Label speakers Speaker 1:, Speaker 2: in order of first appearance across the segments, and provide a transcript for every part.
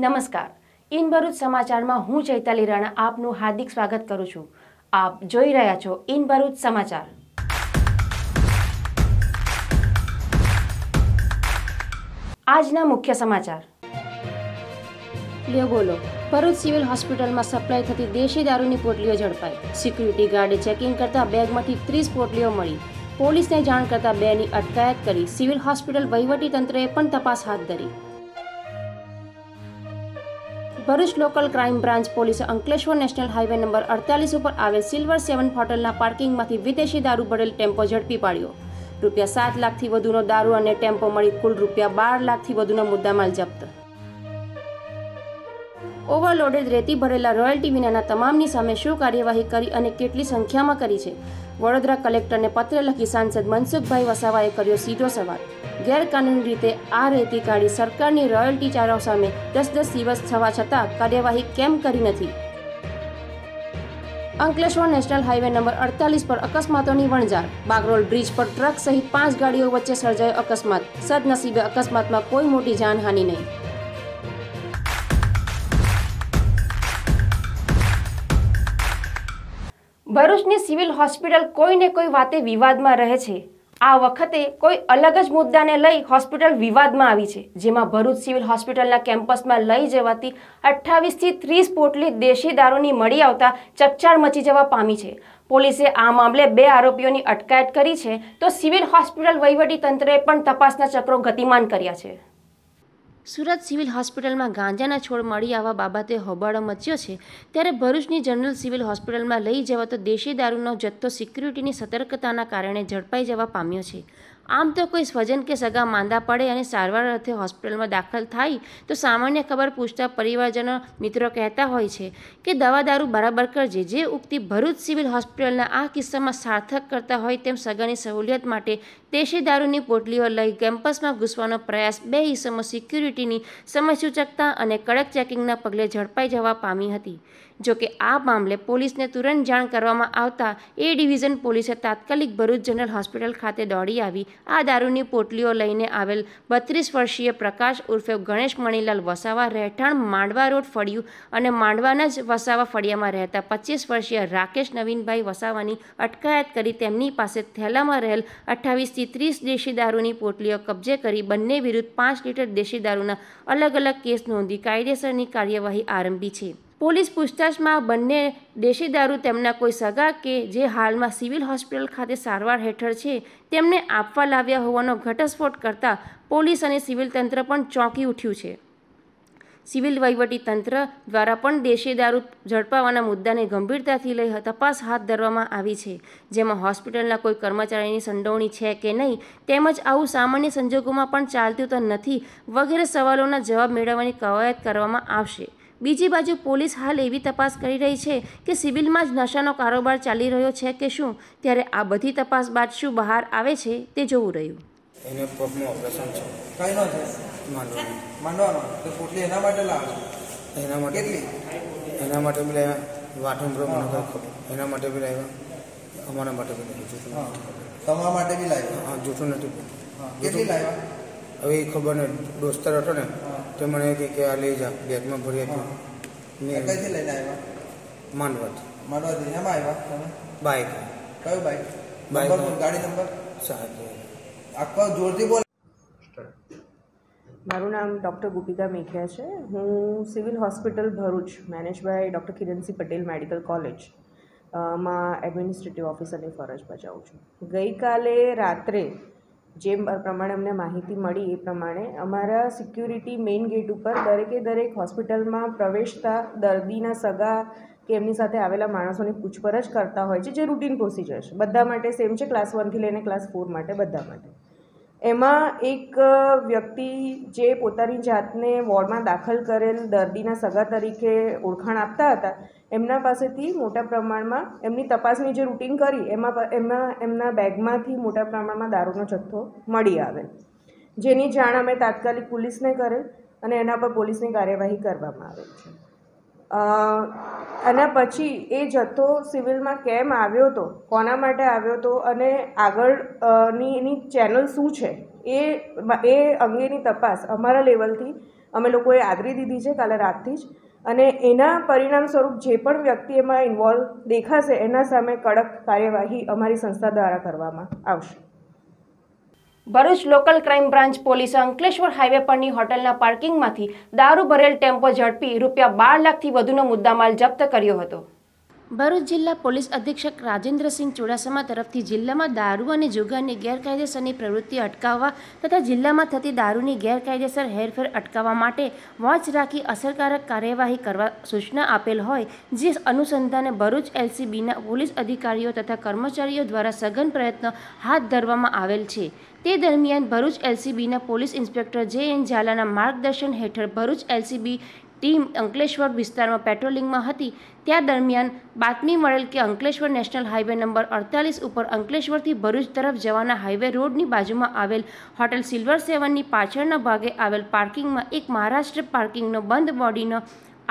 Speaker 1: નમસ્કાર ઇન ભરૂચ સમાચારમાં હું ચૈતાલી રાણા આપનું હાર્દિક સ્વાગત કરું છું આપ જોઈ રહ્યા છો ઇન ભરૂચ સમાચાર આજના મુખ્ય સમાચાર લ્યો બોલો ભરૂચ સિવિલ હોસ્પિટલમાં સપ્લાય થતી દેશી દારૂની પોટલીઓ ઝડપાઈ સિક્યુરિટી ગાર્ડે ચેકિંગ કરતા બેગમાંથી ત્રીસ પોટલીઓ મળી પોલીસને જાણ કરતા બેની અટકાયત કરી સિવિલ હોસ્પિટલ વહીવટી તંત્રએ પણ તપાસ હાથ ધરી ભરૂચ લોકલ ક્રાઇમ બ્રાન્ચ પોલીસે અંકલેશ્વર નેશનલ હાઇવે નંબર અડતાલીસ ઉપર આવેલ સિલ્વર સેવન હોટલના પાર્કિંગમાંથી વિદેશી દારૂ ભરેલ ટેમ્પો ઝડપી પાડ્યો રૂપિયા સાત લાખથી વધુનો દારૂ અને ટેમ્પો મળી કુલ રૂપિયા બાર લાખથી વધુનો મુદ્દામાલ જપ્ત ઓવરલોડેડ રેતી ભરેલા રોયલ્ટી વિનાના તમામની સામે શું કાર્યવાહી કરી અને કેટલી સંખ્યામાં કરી છે વડોદરા કલેક્ટરને પત્ર લખી સાંસદ મનસુખભાઈ વસાવાએ કર્યો સીધો સવાલ ગેરકાનૂની રીતે આ રેતી કાઢી સરકારની રોયલ્ટી ચારો સામે દસ દસ દિવસ થવા છતાં કાર્યવાહી કેમ કરી નથી અંકલેશ્વર નેશનલ હાઈવે નંબર અડતાલીસ પર અકસ્માતોની વણઝાર બાગરોલ બ્રિજ પર ટ્રક સહિત પાંચ ગાડીઓ વચ્ચે સર્જાયો અકસ્માત સદનસીબે અકસ્માતમાં કોઈ મોટી જાનહાનિ નહીં ભરૂચની સિવિલ હોસ્પિટલ કોઈને કોઈ વાતે વિવાદમાં રહે છે આ વખતે કોઈ અલગ જ મુદ્દાને લઈ હોસ્પિટલ વિવાદમાં આવી છે જેમાં ભરૂચ સિવિલ હોસ્પિટલના કેમ્પસમાં લઈ જવાતી અઠ્ઠાવીસથી ત્રીસ પોટલી દેશી દારૂની મળી આવતા ચકચાર મચી જવા પામી છે પોલીસે આ મામલે બે આરોપીઓની અટકાયત કરી છે તો સિવિલ હોસ્પિટલ વહીવટી તંત્રએ પણ તપાસના ચક્રો ગતિમાન કર્યા છે સુરત સિવિલ હોસ્પિટલમાં ગાંજાના છોડ મળી આવવા બાબતે હોબાળો મચ્યો છે ત્યારે ભરૂચની જનરલ સિવિલ હોસ્પિટલમાં લઈ જવાતો દેશી દારૂનો જથ્થો સિક્યુરિટીની સતર્કતાના કારણે ઝડપાઈ જવા પામ્યો છે આમ તો કોઈ સ્વજન કે સગા માંદા પડે અને સારવાર અર્થે હોસ્પિટલમાં દાખલ થાય તો સામાન્ય ખબર પૂછતા પરિવારજનો મિત્રો કહેતા હોય છે કે દવા દારૂ બરાબર કરજે જે ઉક્તિ ભરૂચ સિવિલ હોસ્પિટલના આ કિસ્સામાં સાર્થક કરતા હોય તેમ સગાની સહુલિયત માટે દેશી દારૂની પોટલીઓ લઈ કેમ્પસમાં ઘૂસવાનો પ્રયાસ બે ઇસમો સિક્યુરિટીની સમયસૂચકતા અને કડક ચેકિંગના પગલે ઝડપાઈ જવા પામી હતી જોકે આ મામલે પોલીસને તુરંત જાણ કરવામાં આવતા એ ડિવિઝન પોલીસે તાત્કાલિક ભરૂચ જનરલ હોસ્પિટલ ખાતે દોડી આવી આ દારૂની પોટલીઓ લઈને આવેલ બત્રીસ વર્ષીય પ્રકાશ ઉર્ફે ગણેશ મણીલાલ વસાવા રહેઠાણ માંડવા રોડ ફળ્યું અને માંડવાના જ વસાવા ફળિયામાં રહેતા પચીસ વર્ષીય રાકેશ નવીનભાઈ વસાવાની અટકાયત કરી તેમની પાસે થેલામાં રહેલ અઠ્ઠાવીસથી ત્રીસ દેશી દારૂની પોટલીઓ કબજે કરી બંને વિરુદ્ધ પાંચ લીટર દેશી દારૂના અલગ અલગ કેસ નોંધી કાયદેસરની કાર્યવાહી આરંભી છે પોલીસ પૂછતાછમાં બંને દેશી દારૂ તેમના કોઈ સગા કે જે હાલમાં સિવિલ હોસ્પિટલ ખાતે સારવાર હેઠળ છે તેમને આપવા લાવ્યા હોવાનો ઘટસ્ફોટ કરતાં પોલીસ અને સિવિલ તંત્ર પણ ચોંકી ઉઠ્યું છે સિવિલ વહીવટી તંત્ર દ્વારા પણ દેશી દારૂ ઝડપાવાના મુદ્દાને ગંભીરતાથી લઈ તપાસ હાથ ધરવામાં આવી છે જેમાં હોસ્પિટલના કોઈ કર્મચારીની સંડોવણી છે કે નહીં તેમજ આવું સામાન્ય સંજોગોમાં પણ ચાલતું તો નથી વગેરે સવાલોના જવાબ મેળવવાની કવાયત કરવામાં આવશે બીજી બાજુ પોલીસ હાલ એવી તપાસ કરી રહી છે કે સિવિલમાં જ નશાનો કારોબાર ચાલી રહ્યો છે કે શું ત્યારે આ બધી તપાસ બાદ શું બહાર આવે છે તે જોવું રહ્યું
Speaker 2: એને પગનું ઓપરેશન છે કઈનો છે માંડવાનો તો પોટલી એના માટે લાવે એના માટે એના માટે બી લાવ્યા વાઠમરો મને એના માટે બી લાવ્યા અમારા માટે બી લાવ્યા તમારા માટે બી લાવ્યા હા જૂઠું નથી કેટલી લાવ્યા હવે એ ખબર ને દોસ્તર હતો ને તે મને કે કે આ લઈ જા બેગમાં ભરી આપ્યું કઈથી લઈને આવ્યા માનવાથી માનવાથી એમાં આવ્યા તમે બાઇક કયું બાઇક બાઇક ગાડી નંબર સાત આખો જોરથી બોલ
Speaker 3: મારું નામ ડૉક્ટર ગુપિકા મેખિયા છે હું civil hospital Bharuch manage by doctor Kiransinh Patel medical college માં એડમિનિસ્ટ્રેટિવ ઓફિસરની ફરજ બજાવું છું ગઈકાલે રાત્રે જેમ પ્રમાણે અમને માહિતી મળી એ પ્રમાણે અમારા સિક્યુરિટી મેઇન ગેટ ઉપર દરેકે દરેક હોસ્પિટલમાં પ્રવેશતા દર્દીના સગા કે એમની સાથે આવેલા માણસોની પૂછપરછ કરતા હોય છે જે રૂટીન પ્રોસિજર છે બધા માટે સેમ છે ક્લાસ વનથી લઈને ક્લાસ ફોર માટે બધા માટે એમાં એક વ્યક્તિ જે પોતાની જાતને વોર્ડમાં દાખલ કરેલ દર્દીના સગા તરીકે ઓળખાણ આપતા હતા એમના પાસેથી મોટા પ્રમાણમાં એમની તપાસની જે રૂટીન કરી એમાં એમાં એમના બેગમાંથી મોટા પ્રમાણમાં દારૂનો જથ્થો મળી આવે જેની જાણ અમે તાત્કાલિક પોલીસને કરે અને એના પર પોલીસની કાર્યવાહી કરવામાં આવે છે અને પછી એ જથ્થો સિવિલમાં કેમ આવ્યો હતો કોના માટે આવ્યો હતો અને આગળની એની ચેનલ શું છે એ એ અંગેની તપાસ અમારા લેવલથી અમે લોકોએ આદરી દીધી છે કાલે રાતથી જ અને એના પરિણામ સ્વરૂપ જે પણ વ્યક્તિ એમાં ઇન્વોલ્વ દેખાશે એના સામે કડક કાર્યવાહી અમારી સંસ્થા દ્વારા કરવામાં આવશે
Speaker 1: ભરૂચ લોકલ ક્રાઇમ બ્રાન્ચ પોલીસે અંકલેશ્વર હાઈવે પરની હોટલના પાર્કિંગમાંથી દારૂ ભરેલ ટેમ્પો ઝડપી રૂપિયા બાર લાખથી વધુનો મુદ્દામાલ જપ્ત કર્યો હતો ભરૂચ જિલ્લા પોલીસ અધિક્ષક રાજેન્દ્રસિંહ ચુડાસમા તરફથી જિલ્લામાં દારૂ અને જુગારની ગેરકાયદેસરની પ્રવૃત્તિ અટકાવવા તથા જિલ્લામાં થતી દારૂની ગેરકાયદેસર હેરફેર અટકાવવા માટે વોચ રાખી અસરકારક કાર્યવાહી કરવા સૂચના આપેલ હોય જે અનુસંધાને ભરૂચ એલસીબીના પોલીસ અધિકારીઓ તથા કર્મચારીઓ દ્વારા સઘન પ્રયત્નો હાથ ધરવામાં આવેલ છે તે દરમિયાન ભરૂચ એલસીબીના પોલીસ ઇન્સ્પેક્ટર જે એન ઝાલાના માર્ગદર્શન હેઠળ ભરૂચ એલસીબી ટીમ અંકલેશ્વર વિસ્તારમાં પેટ્રોલિંગમાં હતી ત્યાં દરમિયાન બાતમી મળેલ કે અંકલેશ્વર નેશનલ હાઈવે નંબર અડતાલીસ ઉપર અંકલેશ્વરથી ભરૂચ તરફ જવાના હાઈવે રોડની બાજુમાં આવેલ હોટેલ સિલ્વર સેવનની પાછળના ભાગે આવેલ પાર્કિંગમાં એક મહારાષ્ટ્ર પાર્કિંગનો બંધ બોડીનો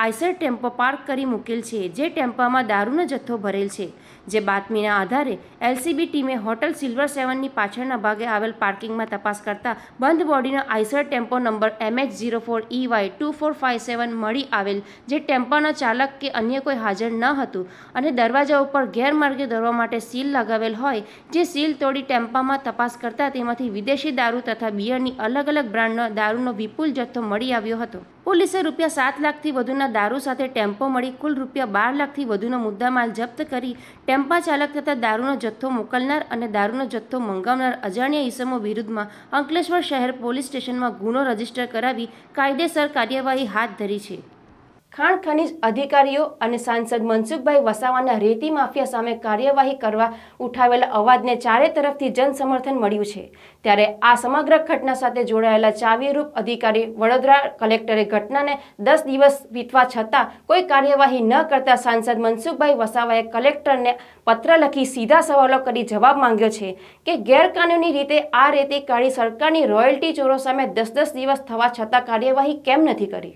Speaker 1: આઈસર ટેમ્પો પાર્ક કરી મૂકેલ છે જે ટેમ્પામાં દારૂનો જથ્થો ભરેલ છે જે બાતમીના આધારે એલસીબી ટીમે હોટલ સિલ્વર સેવનની પાછળના ભાગે આવેલ પાર્કિંગમાં તપાસ કરતા બંધ બોડીનો Eicher tempo number MH zero four E Y two four five seven મળી આવેલ જે ટેમ્પાના ચાલક કે અન્ય કોઈ હાજર ન હતું અને દરવાજા ઉપર ગેરમાર્ગે દોરવા માટે સીલ લગાવેલ હોય જે સીલ તોડી ટેમ્પામાં તપાસ કરતા તેમાંથી વિદેશી દારૂ તથા બિયરની અલગ અલગ બ્રાન્ડનો દારૂનો વિપુલ જથ્થો મળી આવ્યો હતો પોલીસે રૂપિયા સાત લાખથી વધુના દારૂ સાથે ટેમ્પો મળી કુલ રૂપિયા બાર લાખથી વધુનો મુદ્દામાલ જપ્ત કરી ટેમ્પો ટેમ્પા ચાલક તથા દારૂનો જથ્થો મોકલનાર અને દારૂનો જથ્થો મંગાવનાર અજાણ્યા ઇસમો વિરુદ્ધમાં અંકલેશ્વર શહેર પોલીસ સ્ટેશનમાં ગુનો રજીસ્ટર કરાવી કાયદેસર કાર્યવાહી હાથ ધરી છે ખાણ ખનીજ અધિકારીઓ અને સાંસદ મનસુખભાઈ વસાવાના રેતી માફિયા સામે કાર્યવાહી કરવા ઉઠાવેલા અવાજને ચારે તરફથી જનસમર્થન મળ્યું છે ત્યારે આ સમગ્ર ઘટના સાથે જોડાયેલા ચાવીરૂપ અધિકારી વડોદરા કલેક્ટરે ઘટનાને દસ દિવસ વીતવા છતાં કોઈ કાર્યવાહી ન કરતા સાંસદ મનસુખભાઈ વસાવાએ કલેક્ટરને પત્ર લખી સીધા સવાલો કરી જવાબ માંગ્યો છે કે ગેરકાનૂની રીતે આ રેતી કાઢી સરકારની રોયલ્ટી ચોરો સામે દસ દસ દિવસ થવા છતાં કાર્યવાહી કેમ નથી કરી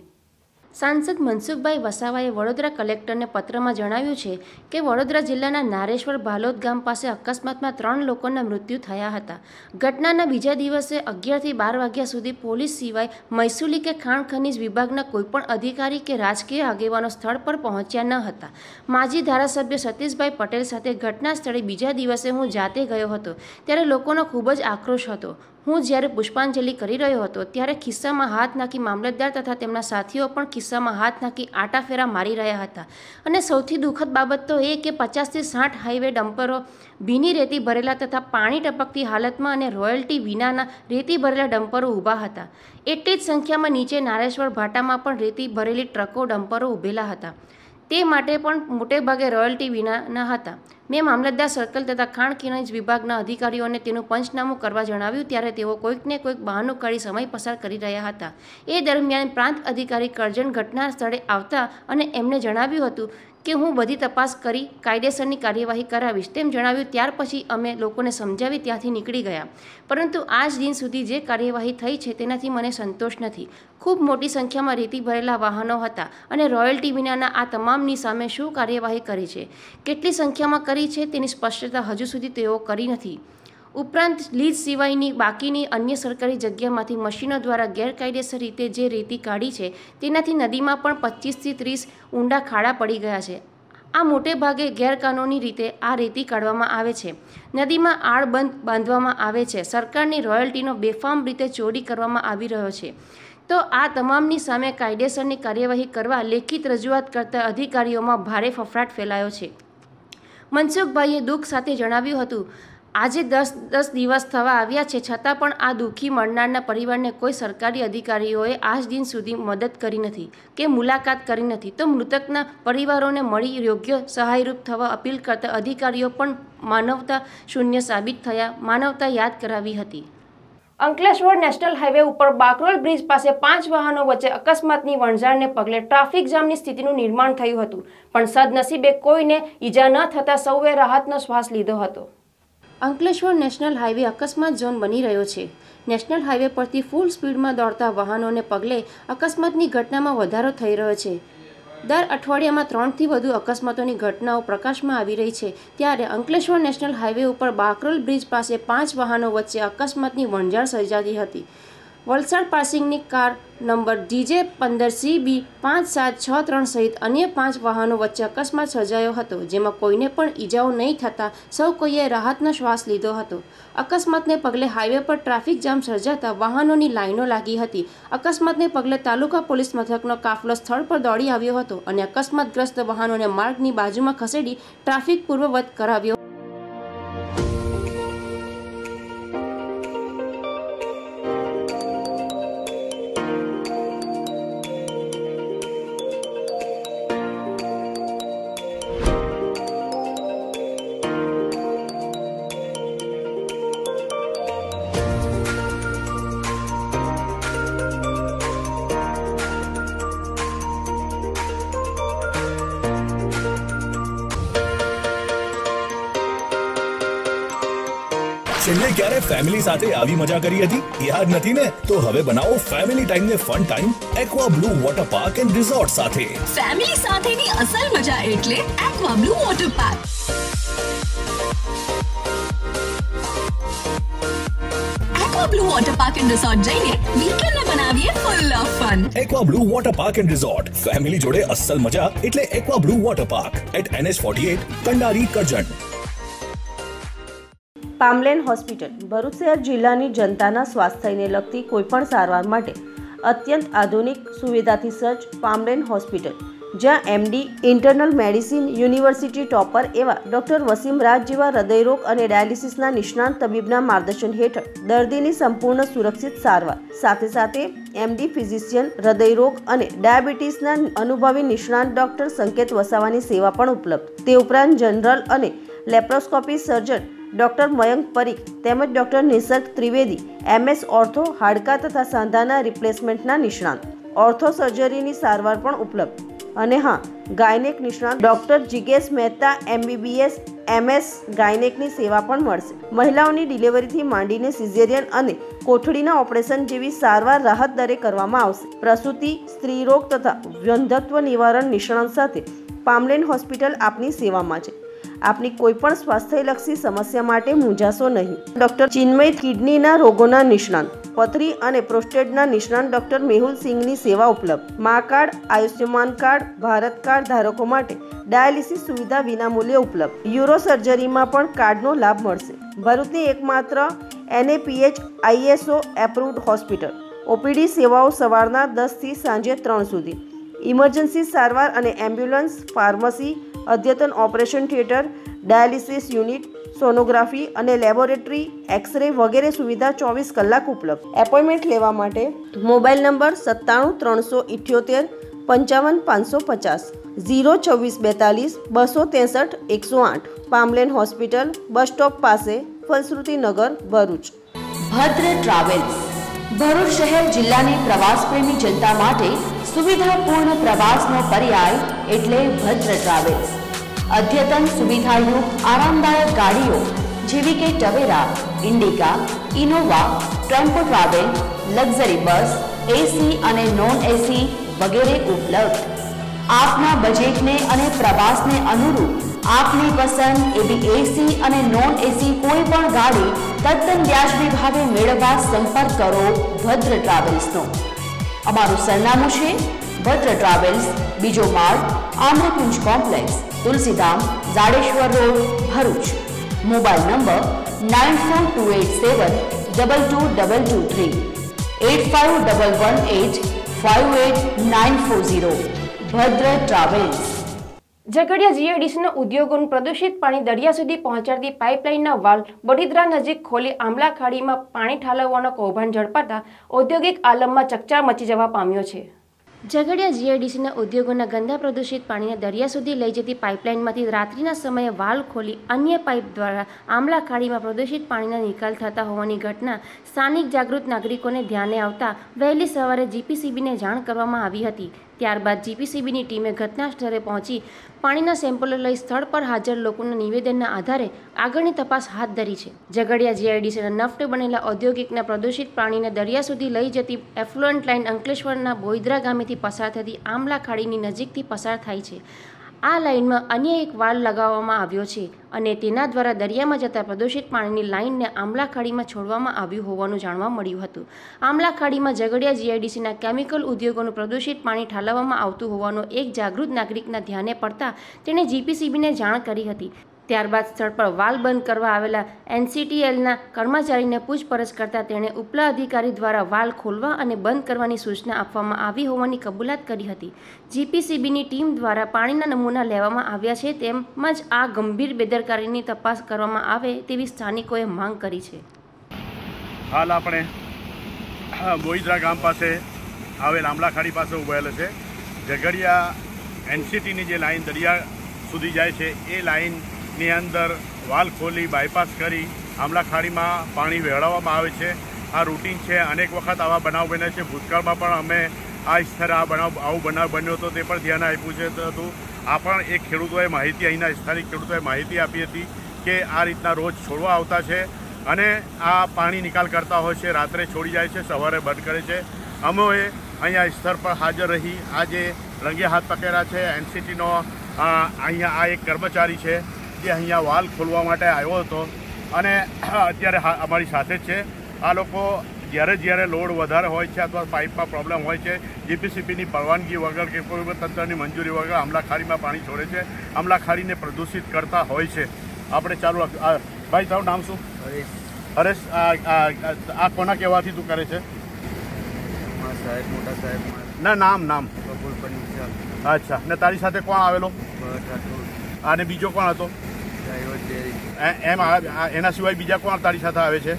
Speaker 1: સાંસદ મનસુખભાઈ વસાવાએ વડોદરા કલેક્ટરને પત્રમાં જણાવ્યું છે કે વડોદરા જિલ્લાના નારેશ્વર ભાલોદ ગામ પાસે અકસ્માતમાં ત્રણ લોકોના મૃત્યુ થયા હતા ઘટનાના બીજા દિવસે અગિયારથી બાર વાગ્યા સુધી પોલીસ સિવાય મહેસૂલી કે ખાણ ખનીજ વિભાગના કોઈપણ અધિકારી કે રાજકીય આગેવાનો સ્થળ પર પહોંચ્યા ન હતા માજી ધારાસભ્ય સતીશભાઈ પટેલ સાથે ઘટના સ્થળે બીજા દિવસે હું જાતે ગયો હતો ત્યારે લોકોનો ખૂબ જ આક્રોશ હતો હું જ્યારે પુષ્પાંજલિ કરી રહ્યો હતો ત્યારે ખિસ્સામાં હાથ નાખી મામલતદાર તથા તેમના સાથીઓ પણ ખિસ્સામાં હાથ નાખી આટાફેરા મારી રહ્યા હતા અને સૌથી દુઃખદ બાબત તો એ કે પચાસથી સાઠ હાઈવે ડમ્પરો ભીની રેતી ભરેલા તથા પાણી ટપકતી હાલતમાં અને રોયલ્ટી વિનાના રેતી ભરેલા ડમ્પરો ઊભા હતા એટલી જ સંખ્યામાં નીચે નારેશ્વર ભાટામાં પણ રેતી ભરેલી ટ્રકો ડમ્પરો ઊભેલા હતા તે માટે પણ મોટેભાગે રોયલ્ટી વિનાના હતા મેં મામલતદાર સર્કલ તથા ખાણ ખીણજ વિભાગના અધિકારીઓને તેનું પંચનામું કરવા જણાવ્યું ત્યારે તેઓ કોઈકને કોઈક બહાનું કાઢી સમય પસાર કરી રહ્યા હતા એ દરમિયાન પ્રાંત અધિકારી કરજણ ઘટના સ્થળે આવતા અને એમને જણાવ્યું હતું કે હું બધી તપાસ કરી કાયદેસરની કાર્યવાહી કરાવીશ તેમ જણાવ્યું ત્યાર પછી અમે લોકોને સમજાવી ત્યાંથી નીકળી ગયા પરંતુ આજ દિન સુધી જે કાર્યવાહી થઈ છે તેનાથી મને સંતોષ નથી ખૂબ મોટી સંખ્યામાં રેતી ભરેલા વાહનો હતા અને રોયલ્ટી વિનાના આ તમામની સામે શું કાર્યવાહી કરી છે કેટલી સંખ્યામાં કરી છે તેની સ્પષ્ટતા હજુ સુધી તેઓ કરી નથી ઉપરાંત લીઝ સિવાયની બાકીની અન્ય સરકારી જગ્યામાંથી મશીનો દ્વારા ગેરકાયદેસર રીતે જે રેતી કાઢી છે તેનાથી નદીમાં પણ પચીસથી ત્રીસ ઊંડા ખાડા પડી ગયા છે આ મોટે ભાગે ગેરકાનૂની રીતે આ રેતી કાઢવામાં આવે છે નદીમાં આળબંધ બાંધવામાં આવે છે સરકારની રોયલ્ટીનો બેફામ રીતે ચોરી કરવામાં આવી રહ્યો છે તો આ તમામની સામે કાયદેસરની કાર્યવાહી કરવા લેખિત રજૂઆત કરતા અધિકારીઓમાં ભારે ફફડાટ ફેલાયો છે મનસુખભાઈએ દુઃખ સાથે જણાવ્યું હતું આજે દસ દસ દિવસ થવા આવ્યા છે છતાં પણ આ દુઃખી મળનારના પરિવારને કોઈ સરકારી અધિકારીઓએ આજ દિન સુધી મદદ કરી નથી કે મુલાકાત કરી નથી તો મૃતકના પરિવારોને મળી યોગ્ય સહાયરૂપ થવા અપીલ કરતા અધિકારીઓ પણ માનવતા શૂન્ય સાબિત થયા માનવતા યાદ કરાવી હતી અંકલેશ્વર નેશનલ હાઈવે ઉપર બાકરોલ બ્રિજ પાસે પાંચ વાહનો વચ્ચે અકસ્માતની વણઝારને પગલે ટ્રાફિક જામની સ્થિતિનું નિર્માણ થયું હતું પણ સદનસીબે કોઈને ઈજા ન થતાં સૌએ રાહતનો શ્વાસ લીધો હતો અંકલેશ્વર નેશનલ હાઇવે અકસ્માત ઝોન બની રહ્યો છે નેશનલ હાઇવે પરથી ફૂલ સ્પીડમાં દોડતા વાહનોને પગલે અકસ્માતની ઘટનામાં વધારો થઈ રહ્યો છે દર અઠવાડિયામાં ત્રણથી વધુ અકસ્માતોની ઘટનાઓ પ્રકાશમાં આવી રહી છે ત્યારે અંકલેશ્વર નેશનલ હાઇવે ઉપર બાકરોલ બ્રિજ પાસે પાંચ વાહનો વચ્ચે અકસ્માતની વણઝાર સર્જાતી હતી વલસાડ પાસિંગની કાર નંબર ડીજે પંદર સી બી પાંચ સાત છ ત્રણ સહિત અન્ય પાંચ વાહનો વચ્ચે અકસ્માત સર્જાયો હતો જેમાં કોઈને પણ ઈજાઓ નહીં થતાં સૌ કોઈએ રાહતનો શ્વાસ લીધો હતો અકસ્માતને પગલે હાઈવે પર ટ્રાફિક જામ સર્જાતા વાહનોની લાઈનો લાગી હતી અકસ્માતને પગલે તાલુકા પોલીસ મથકનો કાફલો સ્થળ પર દોડી આવ્યો હતો અને અકસ્માતગ્રસ્ત વાહનોને માર્ગની બાજુમાં ખસેડી ટ્રાફિક પૂર્વવત કરાવ્યો
Speaker 4: સાથે આવી મજા કરી હતી યાદ નથી ને તો હવે બનાવો ફેમિલી ટાઈમ ને fun time aqua blue water park and resort સાથે ફેમિલી સાથે ની અસલ મજા એટલે એક્વા બ્લુ વોટર પાર્ક એક્વા બ્લુ વોટર પાર્ક એન્ડ રિસોર્ટ જઈને વીકેન્ડ ને બનાવીએ full of fun aqua blue જોડે અસલ મજા એટલે aqua blue water park at NH 48 Kandari Karjan
Speaker 5: palm lane hospital Bharuch શહેર જિલ્લાની જનતાના સ્વાસ્થ્યને લગતી કોઈપણ સારવાર માટે અત્યંત આધુનિક સુવિધાથી સજ્જ પામલેન હોસ્પિટલ જ્યાં MD internal medicine university topper એવા ડૉક્ટર વસીમ રાજ જેવા હૃદયરોગ અને ડાયાલિસિસના નિષ્ણાંત તબીબના માર્ગદર્શન હેઠળ દર્દીની સંપૂર્ણ સુરક્ષિત સારવાર સાથે સાથે એમડી ફિઝિશિયન હૃદયરોગ અને ડાયાબિટીસના અનુભવી નિષ્ણાંત ડૉક્ટર સંકેત વસાવાની સેવા પણ ઉપલબ્ધ તે ઉપરાંત જનરલ અને laparoscopy surgeon doctor Mayank Parikh તેમજ doctor Nisarg Trivedi MS ortho હાડકા તથા સાંધાના રિપ્લેસમેન્ટના નિષ્ણાંત ઓર્થો સર્જરીની સારવાર પણ ઉપલબ્ધ અને હા ગાયનેક નિષ્ણાંત ડૉક્ટર જિગેશ મહેતા એમબીબીએસ એમએસ ગાયનેકની સેવા પણ મળશે મહિલાઓની ડિલિવરીથી માંડીને સિઝેરિયન અને કોઠડીના ઓપરેશન જેવી સારવાર રાહત દરે કરવામાં આવશે પ્રસૂતિ સ્ત્રીરોગ તથા વ્યંધત્વ નિવારણ નિષ્ણાંત સાથે પામલેન હોસ્પિટલ આપની સેવામાં છે આપની કોઈપણ સ્વાસ્થ્યલક્ષી સમસ્યા માટે મૂંઝાશો નહીં ડૉક્ટર ચિન્મય કિડનીના રોગોના નિષ્ણાંત પથરી અને પ્રોસ્ટેડના નિષ્ણાંત ડૉક્ટર મેહુલ સિંઘની સેવા ઉપલબ્ધ Maa card Ayushman card Bharat card ધારકો માટે ડાયાલિસિસ સુવિધા વિનામૂલ્યે ઉપલબ્ધ યુરો સર્જરીમાં પણ કાર્ડનો લાભ મળશે ભરૂચની એકમાત્ર NAPH ISO approved hospital OPD સેવાઓ સવારના દસથી સાંજે ત્રણ સુધી ઇમરજન્સી સારવાર અને એમ્બ્યુલન્સ ફાર્મસી અદ્યતન operation theatre dialysis unit sonography અને લેબોરેટરી એક્સરે વગેરે સુવિધા ચોવીસ કલાક ઉપલબ્ધ એપોઇન્ટમેન્ટ લેવા માટે મોબાઈલ નંબર સત્તાણું ત્રણસો ઇઠ્યોતેર પંચાવન પાંચસો પચાસ ઝીરો છવ્વીસ બેતાલીસ બસો ત્રેસઠ એકસો આઠ પામલેન હોસ્પિટલ બસ સ્ટોપ પાસે ફલશ્રુતિનગર ભરૂચ ભદ્ર ટ્રાવેલ્સ ભરૂચ શહેર જિલ્લાની પ્રવાસ પ્રેમી જનતા માટે સુવિધાપૂર્ણ પ્રવાસનો પર્યાય એટલે ભદ્ર ટ્રાવેલ્સ અદ્યતન સુવિધાયુક્ત આરામદાયક ગાડીઓ જેવી કે Tavera Indica Innova tempo travel luxury bus AC અને નોન એસી વગેરે ઉપલબ્ધ આપના બજેટને અને પ્રવાસને અનુરૂપ આપની પસંદ એવી એસી અને નોન એસી કોઈ પણ ગાડી તદ્દન વ્યાજબી ભાવે મેળવવા સંપર્ક કરો ભદ્ર ટ્રાવેલ્સનો અમારું સરનામું છે ભદ્ર ટ્રાવેલ્સ બીજો માર્ગ Amrakunj complex Tulsidham Jadeshwar road Bharuch mobile number nine four two eight seven double two double two three eight five double one eight five eight nine four zero Bhadra travels
Speaker 1: Jhagadia જીઆઈડીસીના ઉદ્યોગોનું પ્રદૂષિત પાણી દરિયા સુધી પહોંચાડતી પાઇપલાઇનના વાલ બડીદરા નજીક ખોલી આંબલા ખાડીમાં પાણી ઠાલવવાનો કૌભાંડ ઝડપાતા ઔદ્યોગિક આલમમાં ચકચાર મચી જવા પામ્યો છે ઝઘડિયા જીઆઈડીસીના ઉદ્યોગોના ગંદા પ્રદૂષિત પાણીને દરિયા સુધી લઈ જતી પાઇપલાઇનમાંથી રાત્રિના સમયે વાલ ખોલી અન્ય પાઇપ દ્વારા આંબલા ખાડીમાં પ્રદૂષિત પાણીના નિકાલ થતા હોવાની ઘટના સ્થાનિક જાગૃત નાગરિકોને ધ્યાને આવતા વહેલી સવારે જીપીસીબીને જાણ કરવામાં આવી હતી ત્યારબાદ જીપીસીબીની ટીમે ઘટના સ્થળે પહોંચી પાણીના સેમ્પલો લઈ સ્થળ પર હાજર લોકોના નિવેદનના આધારે આગળની તપાસ હાથ ધરી છે ઝઘડિયા જીઆઈડીસીના નફ્ટ બનેલા ઔદ્યોગિકના પ્રદૂષિત પાણીને દરિયા સુધી લઈ જતી એફ્લુઅન્ટ લાઇન અંકલેશ્વરના બોઈદ્રા ગામેથી પસાર થતી આમલા ખાડીની નજીકથી પસાર થાય છે આ લાઇનમાં અન્ય એક વાળ લગાવવામાં આવ્યો છે અને તેના દ્વારા દરિયામાં જતા પ્રદૂષિત પાણીની લાઇનને આંબલા છોડવામાં આવ્યું હોવાનું જાણવા મળ્યું હતું આંબલા ખાડીમાં ઝઘડિયા જીઆઈડીસીના કેમિકલ ઉદ્યોગોનું પ્રદૂષિત પાણી ઠાલવવામાં આવતું હોવાનું એક જાગૃત નાગરિકના ધ્યાને પડતા તેણે જીપીસીબીને જાણ કરી હતી ત્યારબાદ સ્થળ પર વાલ બંધ કરવા આવેલા એનસીટીએલના કર્મચારીને પૂછપરછ કરતાં તેણે ઉપલા અધિકારી દ્વારા વાલ ખોલવા અને બંધ કરવાની સૂચના આપવામાં આવી હોવાની કબૂલાત કરી હતી જીપીસીબીની ટીમ દ્વારા પાણીના નમૂના લેવામાં આવ્યા છે તેમજ આ ગંભીર બેદરકારીની તપાસ કરવામાં આવે તેવી સ્થાનિકોએ માંગ કરી છે
Speaker 4: હાલ આપણે બોઈદરા ગામ પાસે આવેલ આંબલાખાડી પાસે ઉભાયેલા છે ઝઘડિયા એનસીટીની જે લાઇન દરિયા સુધી જાય છે એ લાઇન ની અંદર વાલ ખોલી બાયપાસ કરી આમલા ખાડીમાં પાણી વહેળાવવામાં આવે છે આ રૂટીન છે અનેક વખત આવા બનાવ બન્યા છે ભૂતકાળમાં પણ અમે આ સ્તરે આ બનાવ આવું બનાવ બન્યો હતો તે પણ ધ્યાન આપ્યું છે હતું આ પણ એક ખેડૂતોએ માહિતી અહીંના સ્થાનિક ખેડૂતોએ માહિતી આપી હતી કે આ રીતના રોજ છોડવા આવતા છે અને આ પાણી નિકાલ કરતા હોય છે રાત્રે છોડી જાય છે સવારે બંધ કરે છે અમોએ અહીંયા સ્થળ પર હાજર રહી આ જે રંગે હાથ પકડ્યા છે એનસીટીનો અહીંયા આ એક કર્મચારી છે આજે અહીંયા વાલ ખોલવા માટે આવ્યો હતો અને અત્યારે અમારી સાથે છે આ લોકો જ્યારે જ્યારે લોડ વધારે હોય છે અથવા પાઇપમાં પ્રોબ્લેમ હોય છે જીપીસીપીની પરવાનગી વગર કે કોઈ તંત્રની મંજૂરી વગર આમલાખારીમાં પાણી છોડે છે આમલાખારીને પ્રદૂષિત કરતા હોય છે આપણે ચાલુ ભાઈ તારું નામ શું હરેશ આ કોના કહેવાથી તું કરે છે સાહેબ મોટા સાહેબ ના નામ નામ અચ્છા ને તારી સાથે કોણ આવેલો અને બીજો કોણ હતો એમ એના સિવાય બીજા કોણ તારી સાથે આવે છે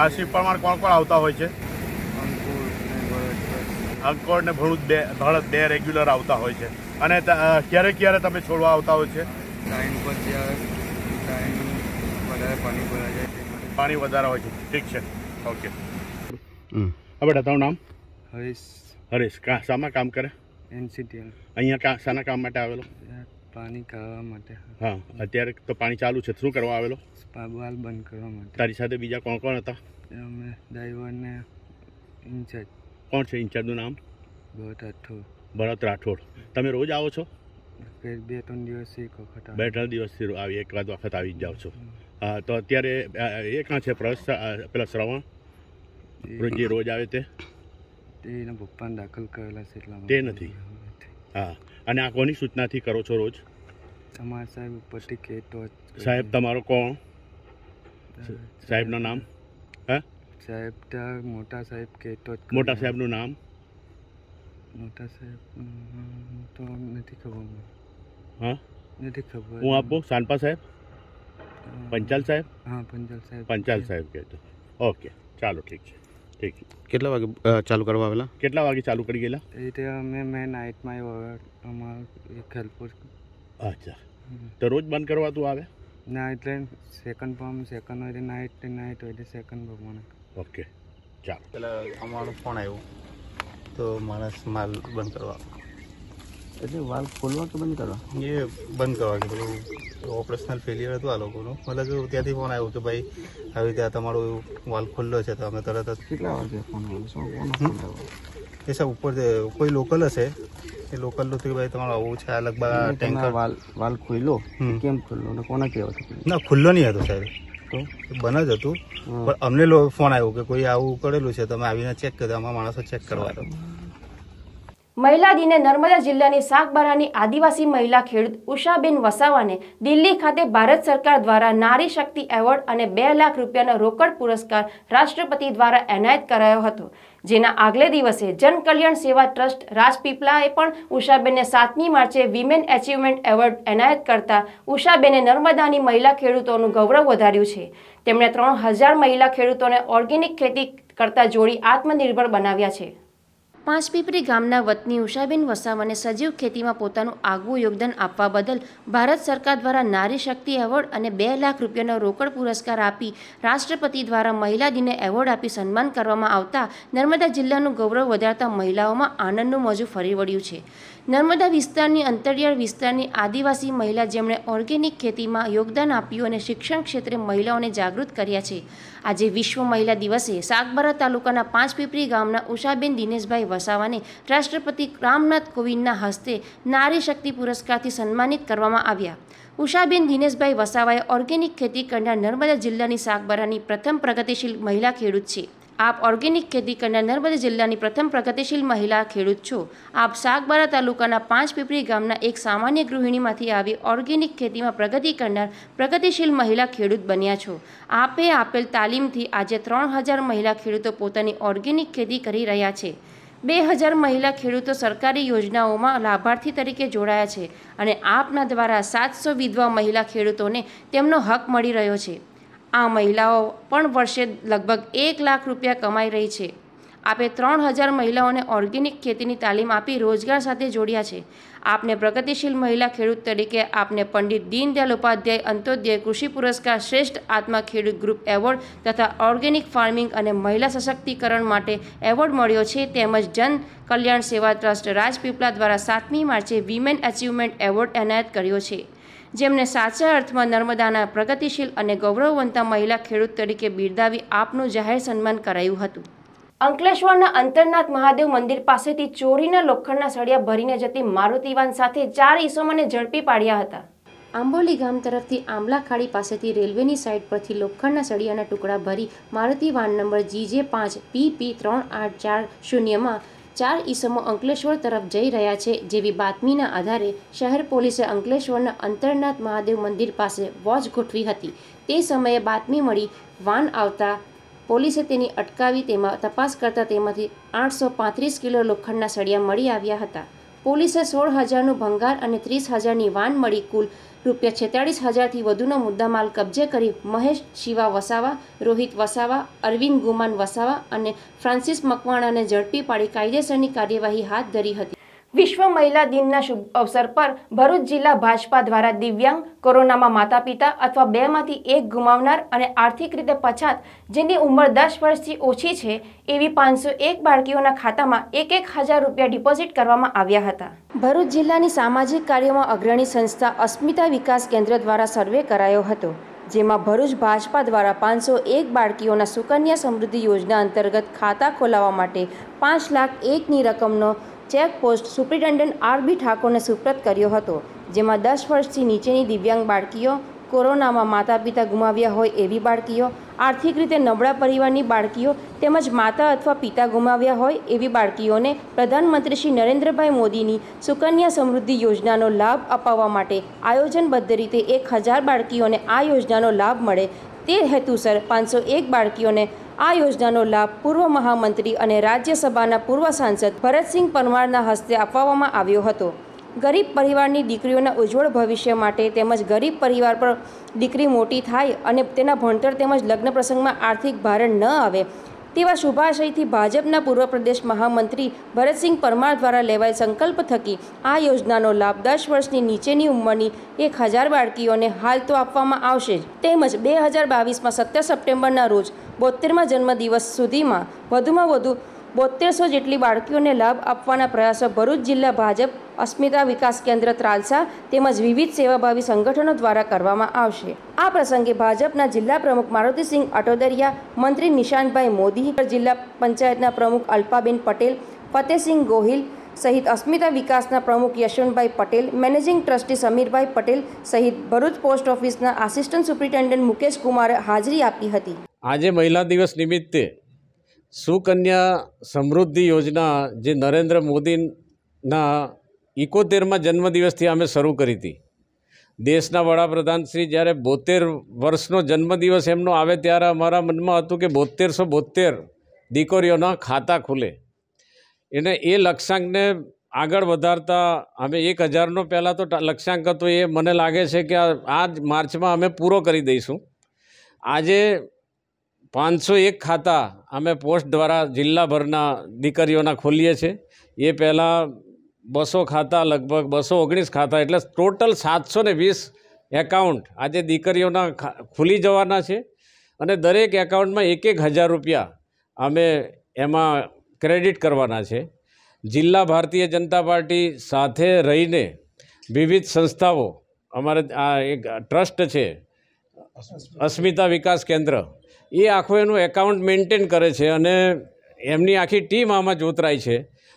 Speaker 4: આ શિવ પ્રમાણ કોણ કોણ આવતા હોય છે અંકોર ને ભણુદ બે ભણત બે રેગ્યુલર આવતા હોય છે અને ક્યારે ક્યારે તમે છોડવા આવતા હોય છે પાણી વધારે હોય છે ઠીક છે ઓકે હવે બેટા તારું નામ હરીશ હરીશ શામાં કામ કરે એનસીટીએલ અહીંયા શાના કામ માટે આવેલો પાણી કાઢવા માટે હા અત્યારે તો પાણી ચાલુ છે શું કરવા આવેલો વાલ બંધ કરવા માટે તારી સાથે બીજા કોણ કોણ હતા અમે ડ્રાઈવરને ઇન્ચાર્જ કોણ છે ઇન્ચાર્જનું નામ ભરત રાઠોડ ભરત રાઠોડ તમે રોજ આવો છો બે ત્રણ દિવસ એક વખત બે ત્રણ દિવસથી આવી એક વાત વખત આવી જાઓ છો હા તો અત્યારે એ કાં છે પ્રસ પેલા શ્રવણ જે રોજ આવે તે તેના પપ્પાને દાખલ કરેલા છે એટલા તે નથી હા અને આ કોની સૂચનાથી કરો છો રોજ તમારા સાહેબ ઉપરથી કહેતો સાહેબ તમારો કોણ સાહેબનું નામ હે સાહેબ મોટા સાહેબ કહેતો મોટા સાહેબનું નામ મોટા સાહેબ તો નથી ખબર હા નથી ખબર હું આપો સાનપા સાહેબ પંચાલ સાહેબ હા પંચાલ સાહેબ પંચાલ સાહેબ કહેતો ઓકે ચાલો ઠીક છે ઠીક કેટલા વાગે ચાલુ કરવા આવેલા કેટલા વાગે ચાલુ કરી ગયેલા એટલે અમે મેં નાઇટમાં આવ્યો અમારો એક હેલ્પર અચ્છા તો રોજ બંધ તું આવે ના એટલે સેકન્ડ પમ સેકન્ડ હોય નાઇટ નાઇટ હોય સેકન્ડ પમ ઓકે ચાલો એટલે અમારો ફોન આવ્યો તો માણસ માલ બંધ કરવા એટલે વાલ ખોલવા કે બંધ કરવા એ બંધ કરવા કીધું ઓપરેશનલ ફેલિયર હતું આ લોકોનું મતલબ ત્યાંથી ફોન આવ્યો કે ભાઈ આવી રીતે આ તમારો વાલ ખુલ્લો છે તો અમે તરત જ કેટલા વાગે ફોન આવ્યો એ સાહેબ ઉપર કોઈ લોકલ હશે એ લોકલ નું થયું ભાઈ તમારો આવું છે અલગ ટેન્કર વાલ વાલ ખુલ્લો કેમ ખુલ્લો ને કોના કહેવા ના ખુલ્લો નહીં હતો સાહેબ તો બન જ હતું પણ અમને ફોન આવ્યો કે કોઈ આવું કરેલું છે તમે આવીને ચેક કરો અમારા માણસો ચેક કરવા
Speaker 1: મહિલા દિને નર્મદા જિલ્લાની સાગબારાની આદિવાસી મહિલા ખેડૂત ઉષાબેન વસાવાને દિલ્હી ખાતે ભારત સરકાર દ્વારા નારી શક્તિ એવોર્ડ અને બે લાખ રૂપિયાનો રોકડ પુરસ્કાર રાષ્ટ્રપતિ દ્વારા એનાયત કરાયો હતો જેના આગલે દિવસે જનકલ્યાણ સેવા ટ્રસ્ટ રાજપીપલાએ પણ ઉષાબેનને સાતમી માર્ચે વિમેન એચિવમેન્ટ એવોર્ડ એનાયત કરતા ઉષાબેને નર્મદાની મહિલા ખેડૂતોનું ગૌરવ વધાર્યું છે તેમણે ત્રણ હજાર મહિલા ખેડૂતોને ઓર્ગેનિક ખેતી કરતા જોડી આત્મનિર્ભર બનાવ્યા છે પાંચપીપરી ગામના વતની ઉષાબેન વસાવાને સજીવ ખેતીમાં પોતાનું આગવું યોગદાન આપવા બદલ ભારત સરકાર દ્વારા નારી શક્તિ એવોર્ડ અને બે લાખ રૂપિયાનો રોકડ પુરસ્કાર આપી રાષ્ટ્રપતિ દ્વારા મહિલા દિને એવોર્ડ આપી સન્માન કરવામાં આવતા નર્મદા જિલ્લાનું ગૌરવ વધારતા મહિલાઓમાં આનંદનું મોજું ફરી વળ્યું છે નર્મદા વિસ્તારની અંતરિયાળ વિસ્તારની આદિવાસી મહિલા જેમણે ઓર્ગેનિક ખેતીમાં યોગદાન આપ્યું અને શિક્ષણ ક્ષેત્રે મહિલાઓને જાગૃત કર્યા છે આજે વિશ્વ મહિલા દિવસે સાગબારા તાલુકાના પાંચપીપરી ગામના ઉષાબેન દિનેશભાઈ વસાવાને રાષ્ટ્રપતિ રામનાથ કોવિંદના હસ્તે નારી શક્તિ પુરસ્કારથી સન્માનિત કરવામાં આવ્યા ઉષાબેન દિનેશભાઈ વસાવાએ ઓર્ગેનિક ખેતી કરનાર નર્મદા જિલ્લાની સાગબારાની પ્રથમ પ્રગતિશીલ મહિલા ખેડૂત છે આપ ઓર્ગેનિક ખેતી કરનાર નર્મદ જિલ્લાની પ્રથમ પ્રગતિશીલ મહિલા ખેડૂત છો આપ સાગબારા તાલુકાના પાંચ પીપરી ગામના એક સામાન્ય ગૃહિણીમાંથી આવી ઓર્ગેનિક ખેતીમાં પ્રગતિ કરનાર પ્રગતિશીલ મહિલા ખેડૂત બન્યા છો આપે આપેલ તાલીમથી આજે ત્રણ હજાર મહિલા ખેડૂતો પોતાની ઓર્ગેનિક ખેતી કરી રહ્યા છે બે હજાર મહિલા ખેડૂતો સરકારી યોજનાઓમાં લાભાર્થી તરીકે જોડાયા છે અને આપના દ્વારા સાતસો વિધવા મહિલા ખેડૂતોને તેમનો હક મળી રહ્યો છે આ મહિલાઓ પણ વર્ષે લગભગ એક લાખ રૂપિયા કમાઈ રહી છે આપે ત્રણ હજાર મહિલાઓને ઓર્ગેનિક ખેતીની તાલીમ આપી રોજગાર સાથે જોડ્યા છે આપને પ્રગતિશીલ મહિલા ખેડૂત તરીકે આપને પંડિત દીનદયાલ ઉપાધ્યાય અંત્યોદય કૃષિ પુરસ્કાર શ્રેષ્ઠ આત્મા ખેડૂત ગ્રુપ એવોર્ડ તથા ઓર્ગેનિક ફાર્મિંગ અને મહિલા સશક્તિકરણ માટે એવોર્ડ મળ્યો છે તેમજ જન કલ્યાણ સેવા ટ્રસ્ટ રાજપીપળા દ્વારા સાતમી માર્ચે વિમેન અચીવમેન્ટ એવોર્ડ એનાયત કર્યો છે જેમને સાચા અર્થમાં નર્મદાના પ્રગતિશીલ અને ગૌરવવંતા મહિલા ખેડૂત તરીકે બિરદાવી આપનું જાહેર સન્માન કરાયું હતું અંકલેશ્વરના અંતરનાથ મહાદેવ મંદિર પાસેથી ચોરીના લોખંડના સળિયા ભરીને જતી મારુતિવાન સાથે ચાર ઈસમોને ઝડપી પાડ્યા હતા આંબોલી ગામ તરફથી આંબલા ખાડી પાસેથી રેલવેની સાઇડ પરથી લોખંડના સળિયાના ટુકડા ભરી મારુતિ વાન નંબર જીજે પાંચ પી પી ત્રણ આઠ ચાર શૂન્યમાં ચાર ઈસમો અંકલેશ્વર તરફ જઈ રહ્યા છે જેવી બાતમીના આધારે શહેર પોલીસે અંકલેશ્વરના અંતરનાથ મહાદેવ મંદિર પાસે વોચ ગોઠવી હતી તે સમયે બાતમી મળી વાન આવતા પોલીસે તેની અટકાવી તેમાં તપાસ કરતા તેમાંથી આઠસો પાંત્રીસ કિલો લોખંડના સળિયા મળી આવ્યા હતા પોલીસે સોળ હજારનું ભંગાર અને ત્રીસ હજારની વાન મળી કુલ રૂપિયા છેતાળીસ હજારથી વધુનો મુદ્દામાલ કબજે કરી મહેશ શિવા વસાવા રોહિત વસાવા અરવિંદ ગુમાન વસાવા અને ફ્રાન્સિસ મકવાણાને ઝડપી પાડી કાયદેસરની કાર્યવાહી હાથ ધરી હતી વિશ્વ મહિલા દિનના શુભ અવસર પર ભરૂચ જિલ્લા ભાજપા દ્વારા દિવ્યાંગ કોરોનામાં માતા પિતા અથવા બેમાંથી એક ગુમાવનાર અને આર્થિક રીતે પછાત જેની ઉંમર દસ વર્ષથી ઓછી છે એવી પાંચસો એક બાળકીઓના ખાતામાં એક એક હજાર રૂપિયા ડિપોઝિટ કરવામાં આવ્યા હતા ભરૂચ જિલ્લાની સામાજિક કાર્યમાં અગ્રણી સંસ્થા અસ્મિતા વિકાસ કેન્દ્ર દ્વારા સર્વે કરાયો હતો જેમાં ભરૂચ ભાજપા દ્વારા પાંચસો એક બાળકીઓના સુકન્યા સમૃદ્ધિ યોજના અંતર્ગત ખાતા ખોલાવવા માટે પાંચ લાખ એકની રકમનો checkpost post superintendent R B ઠાકોરને સુપ્રત કર્યો હતો જેમાં દસ વર્ષથી નીચેની દિવ્યાંગ બાળકીઓ કોરોનામાં માતા પિતા ગુમાવ્યા હોય એવી બાળકીઓ આર્થિક રીતે નબળા પરિવારની બાળકીઓ તેમજ માતા અથવા પિતા ગુમાવ્યા હોય એવી બાળકીઓને પ્રધાનમંત્રી શ્રી નરેન્દ્રભાઈ મોદીની સુકન્યા સમૃદ્ધિ યોજનાનો લાભ અપાવવા માટે આયોજનબદ્ધ રીતે એક હજાર બાળકીઓને આ યોજનાનો લાભ મળે તે હેતુસર પાંચસો એક બાળકીઓને આ યોજનાનો લાભ પૂર્વ મહામંત્રી અને રાજ્યસભાના પૂર્વ સાંસદ ભરતસિંહ પરમારના હસ્તે આપવામાં આવ્યો હતો ગરીબ પરિવારની દીકરીઓના ઉજ્જવળ ભવિષ્ય માટે તેમજ ગરીબ પરિવાર પર દીકરી મોટી થાય અને તેના ભણતર તેમજ લગ્ન પ્રસંગમાં આર્થિક ભારણ ન આવે તેવા શુભાશયથી ભાજપના પૂર્વ પ્રદેશ મહામંત્રી ભરતસિંહ પરમાર દ્વારા લેવાય સંકલ્પ થકી આ યોજનાનો લાભ દસ વર્ષની નીચેની ઉંમરની એક હજાર બાળકીઓને હાલ તો આપવામાં આવશે જ તેમજ બે હજાર બાવીસમાં સત્તર સપ્ટેમ્બરના રોજ બોતેરમાં જન્મદિવસ સુધીમાં વધુમાં વધુ બોતેરસો જેટલી બાળકીઓને લાભ આપવાના પ્રયાસો ભરૂચ જિલ્લા ભાજપ અસ્મિતા વિકાસ કેન્દ્ર ત્રાલસા તેમજ વિવિધ સેવાભાવી સંગઠનો દ્વારા કરવામાં આવશે આ પ્રસંગે ભાજપના જિલ્લા પ્રમુખ મારુતિસિંહ અટોદરિયા મંત્રી નિશાંતભાઈ મોદી જિલ્લા પંચાયતના પ્રમુખ અલ્પાબેન પટેલ ફતેહસિંહ ગોહિલ સહિત અસ્મિતા વિકાસના પ્રમુખ યશવંતભાઈ પટેલ મેનેજિંગ ટ્રસ્ટી સમીરભાઈ પટેલ સહિત ભરૂચ પોસ્ટ ઓફિસના આસિસ્ટન્ટ સુપ્રિન્ટેન્ડન્ટ મુકેશ કુમારે હાજરી આપી હતી
Speaker 6: આજે મહિલા દિવસ નિમિત્તે સુકન્યા સમૃદ્ધિ યોજના જે નરેન્દ્ર મોદીના ઇકોતેરમાં જન્મદિવસથી અમે શરૂ કરી હતી દેશના વડાપ્રધાન શ્રી જ્યારે બોતેર વર્ષનો જન્મદિવસ એમનો આવે ત્યારે અમારા મનમાં હતું કે બોતેરસો બોતેર દીકરીઓના ખાતા ખુલે એને એ લક્ષ્યાંકને આગળ વધારતા અમે એક હજારનો પહેલાં તો લક્ષ્યાંક હતો એ મને લાગે છે કે આ જ માર્ચમાં અમે પૂરો કરી દઈશું આજે પાંચસો એક ખાતા અમે પોસ્ટ દ્વારા જિલ્લાભરના દીકરીઓના ખોલીએ છીએ એ પહેલાં બસો ખાતા લગભગ બસો ઓગણીસ ખાતા એટલે ટોટલ સાતસો ને વીસ એકાઉન્ટ આજે દીકરીઓના ખુલી જવાના છે અને દરેક એકાઉન્ટમાં એક એક હજાર રૂપિયા અમે એમાં ક્રેડિટ કરવાના છે જિલ્લા ભારતીય જનતા પાર્ટી સાથે રહીને વિવિધ સંસ્થાઓ અમારે આ એક ટ્રસ્ટ છે અસ્મિતા વિકાસ કેન્દ્ર એ આખું એનું એકાઉન્ટ મેન્ટેન કરે છે અને એમની આખી ટીમ આમાં જોતરાય છે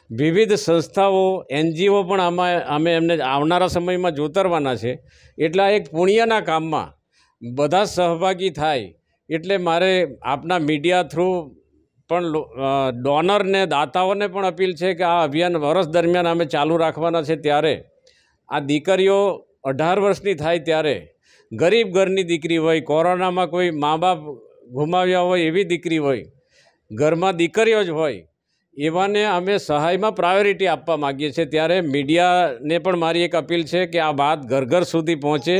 Speaker 6: વિવિધ સંસ્થાઓ એનજીઓ પણ આમાં અમે એમને આવનારા સમયમાં જોતરવાના છે એટલા એક પુણ્યના કામમાં બધા સહભાગી થાય એટલે મારે આપના મીડિયા થ્રુ પણ ડોનરને દાતાઓને પણ અપીલ છે કે આ અભિયાન વર્ષ દરમિયાન અમે ચાલુ રાખવાના છે ત્યારે આ દીકરીઓ અઢાર વર્ષની થાય ત્યારે ગરીબ ઘરની દીકરી હોય કોરોનામાં કોઈ મા બાપ ગુમાવ્યા હોય એવી દીકરી હોય ઘરમાં દીકરીઓ જ હોય એવાને અમે સહાયમાં પ્રાયોરિટી આપવા માગીએ છીએ ત્યારે મીડિયાને પણ મારી એક અપીલ છે કે આ વાત ઘર ઘર સુધી પહોંચે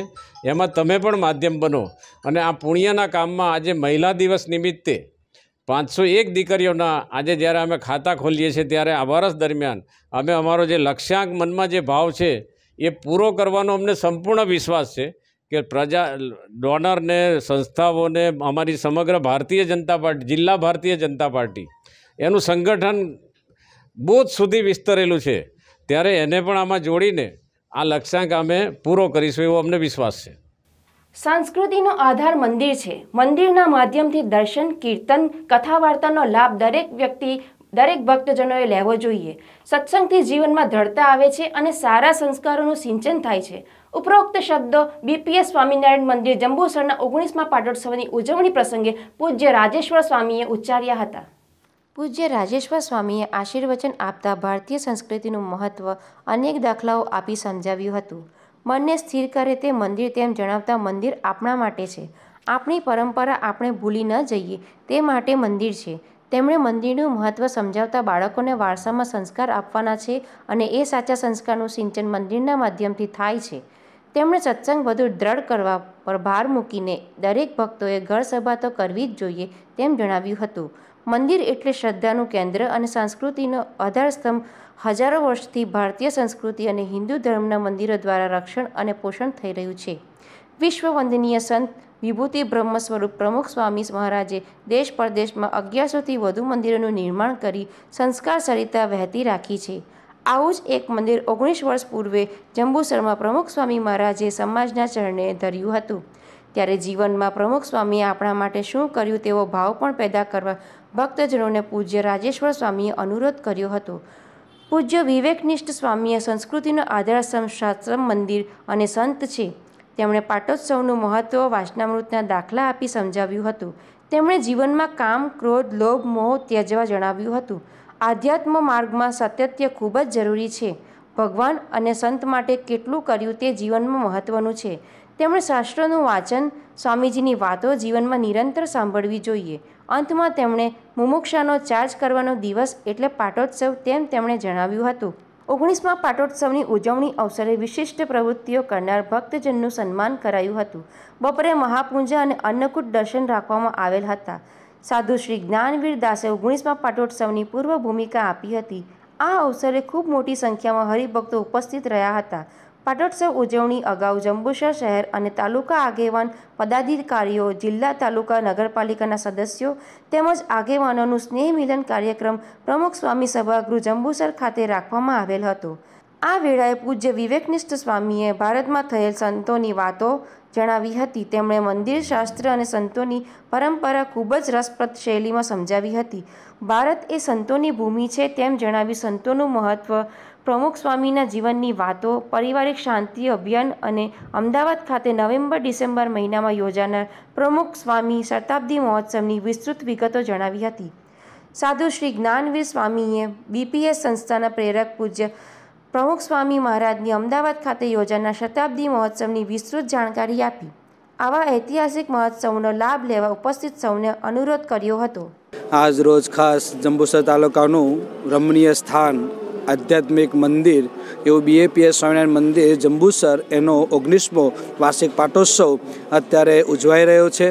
Speaker 6: એમાં તમે પણ માધ્યમ બનો અને આ પુણ્યના કામમાં આજે મહિલા દિવસ નિમિત્તે પાંચસો એક દીકરીઓના આજે જ્યારે અમે ખાતા ખોલીએ છીએ ત્યારે આ વર્ષ દરમિયાન અમે અમારો જે લક્ષ્યાંક મનમાં જે ભાવ છે એ પૂરો કરવાનો અમને સંપૂર્ણ વિશ્વાસ છે કે પ્રજા ડોનરને સંસ્થાઓને અમારી સમગ્ર ભારતીય જનતા પાર્ટી જિલ્લા ભારતીય જનતા પાર્ટી એનું સંગઠન બુથ સુધી વિસ્તરેલું છે ત્યારે એને પણ આમાં જોડીને આ લક્ષ્યાંક અમે પૂરો કરીશું એવો અમને વિશ્વાસ છે
Speaker 1: સંસ્કૃતિનો આધાર મંદિર છે મંદિરના માધ્યમથી દર્શન કીર્તન કથા વાર્તાનો લાભ દરેક વ્યક્તિ દરેક ભક્તજનોએ લેવો જોઈએ સત્સંગથી જીવનમાં ધરતા આવે છે અને સારા સંસ્કારોનું સિંચન થાય છે ઉપરોક્ત શબ્દો બીપીએસ સ્વામિનારાયણ મંદિર જંબુસરના ઓગણીસમાં પાટોત્સવની ઉજવણી પ્રસંગે પૂજ્ય રાજેશ્વર સ્વામીએ ઉચ્ચાર્યા હતા પૂજ્ય રાજેશ્વર સ્વામીએ આશીર્વચન આપતા ભારતીય સંસ્કૃતિનું મહત્ત્વ અનેક દાખલાઓ આપી સમજાવ્યું હતું મનને સ્થિર કરે તે મંદિર તેમ જણાવતા મંદિર આપણા માટે છે આપણી પરંપરા આપણે ભૂલી ન જઈએ તે માટે મંદિર છે તેમણે મંદિરનું મહત્ત્વ સમજાવતા બાળકોને વારસામાં સંસ્કાર આપવાના છે અને એ સાચા સંસ્કારનું સિંચન મંદિરના માધ્યમથી થાય છે તેમણે સત્સંગ વધુ દ્રઢ કરવા પર ભાર મૂકીને દરેક ભક્તોએ ઘર સભા તો કરવી જ જોઈએ તેમ જણાવ્યું હતું મંદિર એટલે શ્રદ્ધાનું કેન્દ્ર અને સંસ્કૃતિનો આધારસ્તંભ હજારો વર્ષથી ભારતીય સંસ્કૃતિ અને હિન્દુ ધર્મના મંદિરો દ્વારા રક્ષણ અને પોષણ થઈ રહ્યું છે વિશ્વ વંદનીય સંત વિભૂતિ બ્રહ્મ સ્વરૂપ પ્રમુખ સ્વામી મહારાજે દેશ પરદેશમાં અગિયારસોથી વધુ મંદિરોનું નિર્માણ કરી સંસ્કાર સરિતા વહેતી રાખી છે આવું જ એક મંદિર ઓગણીસ વર્ષ પૂર્વે જંબુસરમાં પ્રમુખ સ્વામી મહારાજે સમાજના ચરણે ધર્યું હતું ત્યારે જીવનમાં પ્રમુખ સ્વામીએ આપણા માટે શું કર્યું તેવો ભાવ પણ પેદા કરવા ભક્તજનોને પૂજ્ય રાજેશ્વર સ્વામીએ અનુરોધ કર્યો હતો પૂજ્ય વિવેકનિષ્ઠ સ્વામીએ સંસ્કૃતિનો આધાર શાસ્ત્રમ મંદિર અને સંત છે તેમણે પાટોત્સવનું મહત્ત્વ વાસનામૃતના દાખલા આપી સમજાવ્યું હતું તેમણે જીવનમાં કામ ક્રોધ લોભ મોહ ત્યજવા જણાવ્યું હતું આધ્યાત્મ માર્ગમાં સાતત્ય ખૂબ જ જરૂરી છે ભગવાન અને સંત માટે કેટલું કર્યું તે જીવનમાં મહત્ત્વનું છે તેમણે શાસ્ત્રોનું વાંચન સ્વામીજીની વાતો જીવનમાં નિરંતર સાંભળવી જોઈએ અંતમાં તેમણે મુમુક્ષાનો ચાર્જ કરવાનો દિવસ એટલે પાટોત્સવ તેમ તેમણે જણાવ્યું હતું ઓગણીસમાં પાટોત્સવની ઉજવણી અવસરે વિશિષ્ટ પ્રવૃત્તિઓ કરનાર ભક્તજનનું સન્માન કરાયું હતું બપોરે મહાપૂજા અને અન્નકૂટ દર્શન રાખવામાં આવેલ હતા સાધુ શ્રી જ્ઞાનવીર દાસે ઓગણીસમાં પાટોત્સવની પૂર્વ ભૂમિકા આપી હતી આ અવસરે ખૂબ મોટી સંખ્યામાં હરિભક્તો ઉપસ્થિત રહ્યા હતા પાટોત્સવ ઉજવણી અગાઉ જંબુસર શહેર અને તાલુકા આગેવાન પદાધિકારીઓ જિલ્લા તાલુકા નગરપાલિકાના સદસ્યો તેમજ આગેવાનોનું સ્નેહ મિલન કાર્યક્રમ પ્રમુખ સ્વામી સભાગૃહ જંબુસર ખાતે રાખવામાં આવેલ હતો આ વેળાએ પૂજ્ય વિવેકનિષ્ઠ સ્વામીએ ભારતમાં થયેલ સંતોની વાતો જણાવી હતી તેમણે મંદિર શાસ્ત્ર અને સંતોની પરંપરા ખૂબ જ રસપ્રદ શૈલીમાં સમજાવી હતી ભારત એ સંતોની ભૂમિ છે તેમ જણાવી સંતોનું મહત્ત્વ પ્રમુખ સ્વામીના જીવનની વાતો પારિવારિક શાંતિ અભિયાન અને અમદાવાદ ખાતે નવેમ્બર ડિસેમ્બર મહિનામાં યોજાનાર પ્રમુખ સ્વામી શતાબ્દી મહોત્સવની વિસ્તૃત વિગતો જણાવી હતી સાધુ શ્રી જ્ઞાનવીર સ્વામીએ બીપીએસ સંસ્થાના પ્રેરક પૂજ્ય પ્રમુખ સ્વામી મહારાજની અમદાવાદ ખાતે યોજાનાર શતાબ્દી મહોત્સવની વિસ્તૃત જાણકારી આપી આવા ઐતિહાસિક મહોત્સવનો લાભ લેવા ઉપસ્થિત સૌને અનુરોધ કર્યો હતો
Speaker 2: આજ રોજ ખાસ જંબુસર તાલુકાનું રમણીય સ્થાન આધ્યાત્મિક મંદિર એવું બીએપીએસ સ્વામિનારાયણ મંદિર જંબુસર એનો ઓગણીસમો વાર્ષિક પાટોત્સવ અત્યારે ઉજવાઈ રહ્યો છે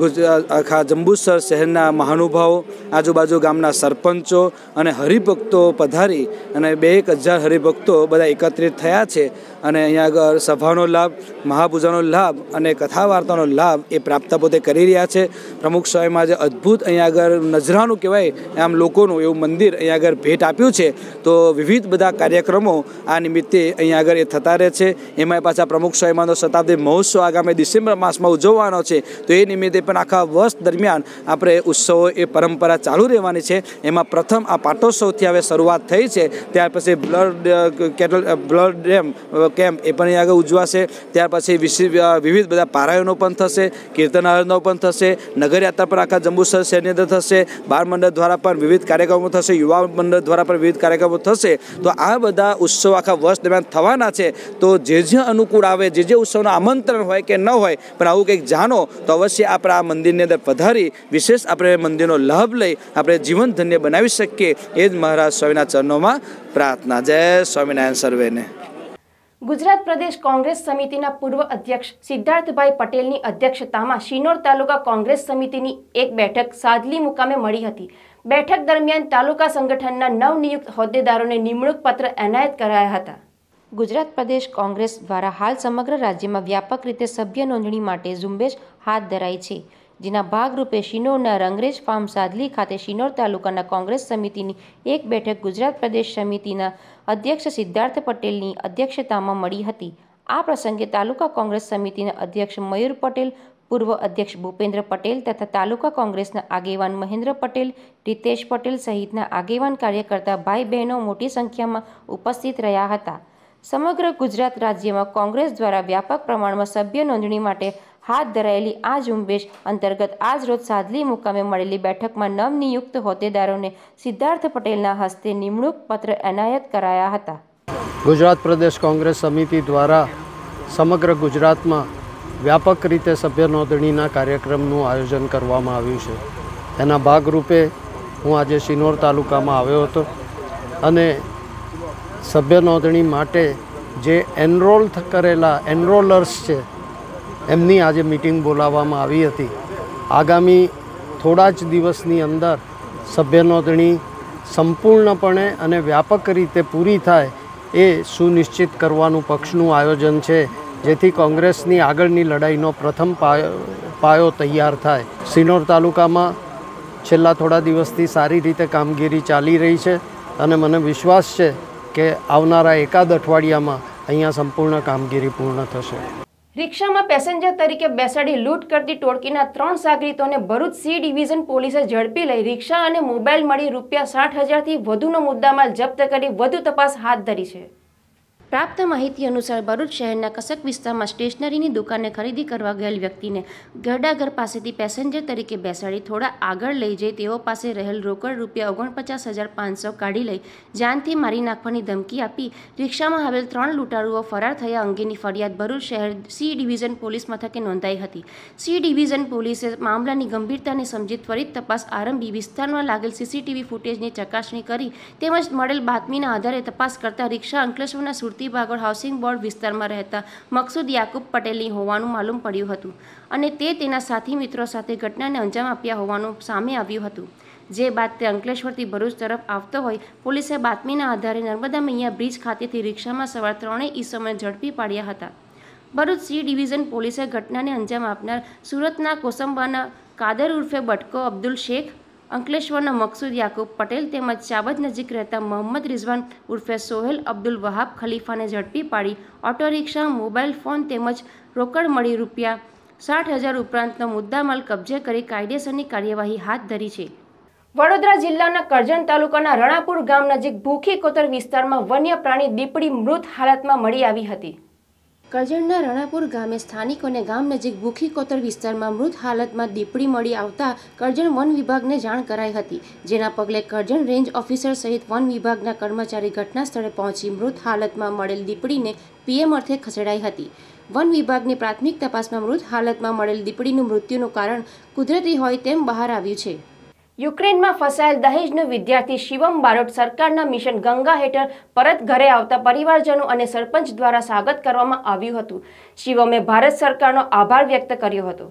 Speaker 2: ગુજરાત આખા જંબુસર શહેરના મહાનુભાવો આજુબાજુ ગામના સરપંચો અને હરિભક્તો પધારી અને બે એક હજાર હરિભક્તો બધા એકત્રિત થયા છે અને અહીંયા આગળ સભાનો લાભ મહાપૂજાનો લાભ અને કથા વાર્તાનો લાભ એ પ્રાપ્ત પોતે કરી રહ્યા છે પ્રમુખ સ્વામીમાં જે અદ્ભુત અહીંયા આગળ નજરાનું કહેવાય આમ લોકોનું એવું મંદિર અહીંયા આગળ ભેટ આપ્યું છે તો વિવિધ બધા કાર્યક્રમો આ નિમિત્તે અહીંયા આગળ એ થતા રહે છે એમાંય પાછા પ્રમુખ સ્વામીનો શતાબ્દી મહોત્સવ આગામી ડિસેમ્બર માસમાં ઉજવવાનો છે તો એ નિમિત્તે પણ આખા વર્ષ દરમિયાન આપણે ઉત્સવો એ પરંપરા ચાલુ રહેવાની છે એમાં પ્રથમ આ પાટોત્સવથી હવે શરૂઆત થઈ છે ત્યાર પછી બ્લડ કેટલ બ્લડ ડેમ કેમ્પ એ પણ અહીં આગળ ઉજવાશે ત્યાર પછી વિવિધ બધા પારાયણો પણ થશે કીર્તન આયોજનો પણ થશે નગરયાત્રા પણ આખા જંબુસર શહેરની અંદર થશે બાર મંડળ દ્વારા પણ વિવિધ કાર્યક્રમો થશે યુવા મંડળ દ્વારા પણ વિવિધ કાર્યક્રમો થશે તો આ બધા ઉત્સવ આખા વર્ષ દરમિયાન થવાના છે તો જે જે અનુકૂળ આવે જે જે ઉત્સવનું આમંત્રણ હોય કે ન હોય પણ આવું કંઈક જાણો તો અવશ્ય આપણે આ મંદિરની અંદર પધારી વિશેષ આપણે મંદિરનો લાભ લઈ આપણે જીવન ધન્ય બનાવી શકીએ એ જ મહારાજ સ્વામીના ચરણોમાં પ્રાર્થના જય સ્વામિનારાયણ સર્વેને
Speaker 1: ગુજરાત પ્રદેશ કોંગ્રેસ સમિતિના પૂર્વ અધ્યક્ષ સિદ્ધાર્થભાઈ પટેલની અધ્યક્ષતામાં શિનોર તાલુકા કોંગ્રેસ સમિતિની એક બેઠક સાદલી મુકામે મળી હતી બેઠક દરમિયાન તાલુકા સંગઠનના નવનિયુક્ત હોદ્દેદારોને નિમણૂક પત્ર એનાયત કરાયા હતા ગુજરાત પ્રદેશ કોંગ્રેસ દ્વારા હાલ સમગ્ર રાજ્યમાં વ્યાપક રીતે સભ્ય નોંધણી માટે ઝુંબેશ હાથ ધરાઈ છે જેના ભાગરૂપે શિનોરના રંગરેજ ફાર્મ સાદલી ખાતે શિનોર તાલુકાના કોંગ્રેસ સમિતિની એક બેઠક ગુજરાત પ્રદેશ સમિતિના અધ્યક્ષ સિદ્ધાર્થ પટેલની અધ્યક્ષતામાં મળી હતી આ પ્રસંગે તાલુકા કોંગ્રેસ સમિતિના અધ્યક્ષ મયુર પટેલ પૂર્વ અધ્યક્ષ ભૂપેન્દ્ર પટેલ તથા તાલુકા કોંગ્રેસના આગેવાન મહેન્દ્ર પટેલ રીતેશ પટેલ સહિતના આગેવાન કાર્યકર્તા ભાઈ બહેનો મોટી સંખ્યામાં ઉપસ્થિત રહ્યા હતા સમગ્ર ગુજરાત રાજ્યમાં કોંગ્રેસ દ્વારા વ્યાપક પ્રમાણમાં સભ્ય નોંધણી માટે હાથ ધરાયેલી આ ઝુંબેશ અંતર્ગત આજરોજ સાદલી મુકામે મળેલી બેઠકમાં નવનિયુક્ત હોદ્દેદારોને સિદ્ધાર્થ પટેલના હસ્તે નિમણૂક પત્ર એનાયત કરાયા હતા
Speaker 6: ગુજરાત પ્રદેશ કોંગ્રેસ સમિતિ દ્વારા સમગ્ર ગુજરાતમાં વ્યાપક રીતે સભ્ય નોંધણીના કાર્યક્રમનું આયોજન કરવામાં આવ્યું છે એના ભાગરૂપે હું આજે શિનોર તાલુકામાં આવ્યો હતો અને સભ્ય નોંધણી માટે જે એનરોલ કરેલા એનરોલર્સ છે એમની આજે મિટિંગ બોલાવવામાં આવી હતી આગામી થોડા જ દિવસની અંદર સભ્ય નોંધણી સંપૂર્ણપણે અને વ્યાપક રીતે પૂરી થાય એ સુનિશ્ચિત કરવાનું પક્ષનું આયોજન છે જેથી કોંગ્રેસની આગળની લડાઈનો પ્રથમ પાયો પાયો તૈયાર થાય સિનોર તાલુકામાં છેલ્લા થોડા દિવસથી સારી રીતે કામગીરી ચાલી રહી છે અને મને વિશ્વાસ છે કે આવનારા એકાદ અઠવાડિયામાં અહીંયા સંપૂર્ણ કામગીરી પૂર્ણ થશે
Speaker 1: રિક્ષામાં પેસેન્જર તરીકે બેસાડી લૂંટ કરતી ટોળકીના ત્રણ સાગરીતોને ભરૂચ સી ડિવિઝન પોલીસે ઝડપી લઈ રિક્ષા અને મોબાઈલ મળી રૂપિયા સાઠ હજારથી વધુનો મુદ્દામાલ જપ્ત કરી વધુ તપાસ હાથ ધરી છે પ્રાપ્ત માહિતી અનુસાર ભરૂચ શહેરના કસક વિસ્તારમાં સ્ટેશનરીની દુકાને ખરીદી કરવા ગયેલ વ્યક્તિને ગરડાઘર પાસેથી પેસેન્જર તરીકે બેસાડી થોડા આગળ લઈ જઈ તેઓ પાસે રહેલ રોકડ રૂપિયા ઓગણપચાસ હજાર પાંચસો કાઢી લઈ જાનથી મારી નાખવાની ધમકી આપી રિક્ષામાં આવેલ ત્રણ લૂંટારૂઓ ફરાર થયા અંગેની ફરિયાદ ભરૂચ શહેર સી ડિવિઝન પોલીસ મથકે નોંધાઈ હતી સી ડિવિઝન પોલીસે મામલાની ગંભીરતાને સમજી ત્વરિત તપાસ આરંભી વિસ્તારમાં લાગેલ સીસીટીવી ફૂટેજની ચકાસણી કરી તેમજ મળેલ બાતમીના આધારે તપાસ કરતા રિક્ષા અંકલેશ્વરના સુરત યુવતી ભાગોળ હાઉસિંગ બોર્ડ વિસ્તારમાં રહેતા મકસૂદ યાકુબ પટેલની હોવાનું માલુમ પડ્યું હતું અને તે તેના સાથી મિત્રો સાથે ઘટનાને અંજામ આપ્યા હોવાનું સામે આવ્યું હતું જે બાદ તે અંકલેશ્વરથી ભરૂચ તરફ આવતો હોય પોલીસે બાતમીના આધારે નર્મદા મૈયા બ્રિજ ખાતેથી રિક્ષામાં સવાર ત્રણેય ઈસમે ઝડપી પાડ્યા હતા ભરૂચ સી ડિવિઝન પોલીસે ઘટનાને અંજામ આપનાર સુરતના કોસંબાના કાદર ઉર્ફે બટકો અબ્દુલ શેખ અંકલેશ્વરના મકસૂદ યાકુબ પટેલ તેમજ ચાબદ નજીક રહેતા મોહમ્મદ રિઝવાન ઉર્ફે સોહેલ અબ્દુલ વહાબ ખલીફાને ઝડપી પાડી ઓટો રિક્ષા મોબાઈલ ફોન તેમજ રોકડ મળી રૂપિયા સાઠ હજાર ઉપરાંતનો મુદ્દામાલ કબજે કરી કાયદેસરની કાર્યવાહી હાથ ધરી છે વડોદરા જિલ્લાના કરજણ તાલુકાના રણાપુર ગામ નજીક ભૂખી કોતર વિસ્તારમાં વન્ય પ્રાણી દીપડી મૃત હાલતમાં મળી આવી હતી કરજણના રણાપુર ગામે સ્થાનિક અને ગામ નજીક ભૂખી કોતર વિસ્તારમાં મૃત હાલતમાં દીપડી મળી આવતા કરજણ વન વિભાગને જાણ કરાઈ હતી જેના પગલે કરજણ રેન્જ ઓફિસર સહિત વન વિભાગના કર્મચારી ઘટના સ્થળે પહોંચી મૃત હાલતમાં મળેલ દીપડીને પીએમ અર્થે ખસેડાઈ હતી વન વિભાગની પ્રાથમિક તપાસમાં મૃત હાલતમાં મળેલ દીપડીનું મૃત્યુનું કારણ કુદરતી હોય તેમ બહાર આવ્યું છે યુક્રેનમાં ફસાયેલ દહેજનો વિદ્યાર્થી શિવમ બારોટ સરકારના મિશન ગંગા હેઠળ પરત ઘરે આવતા પરિવારજનો અને સરપંચ દ્વારા સ્વાગત કરવામાં આવ્યું હતું શિવમે ભારત સરકારનો આભાર વ્યક્ત કર્યો હતો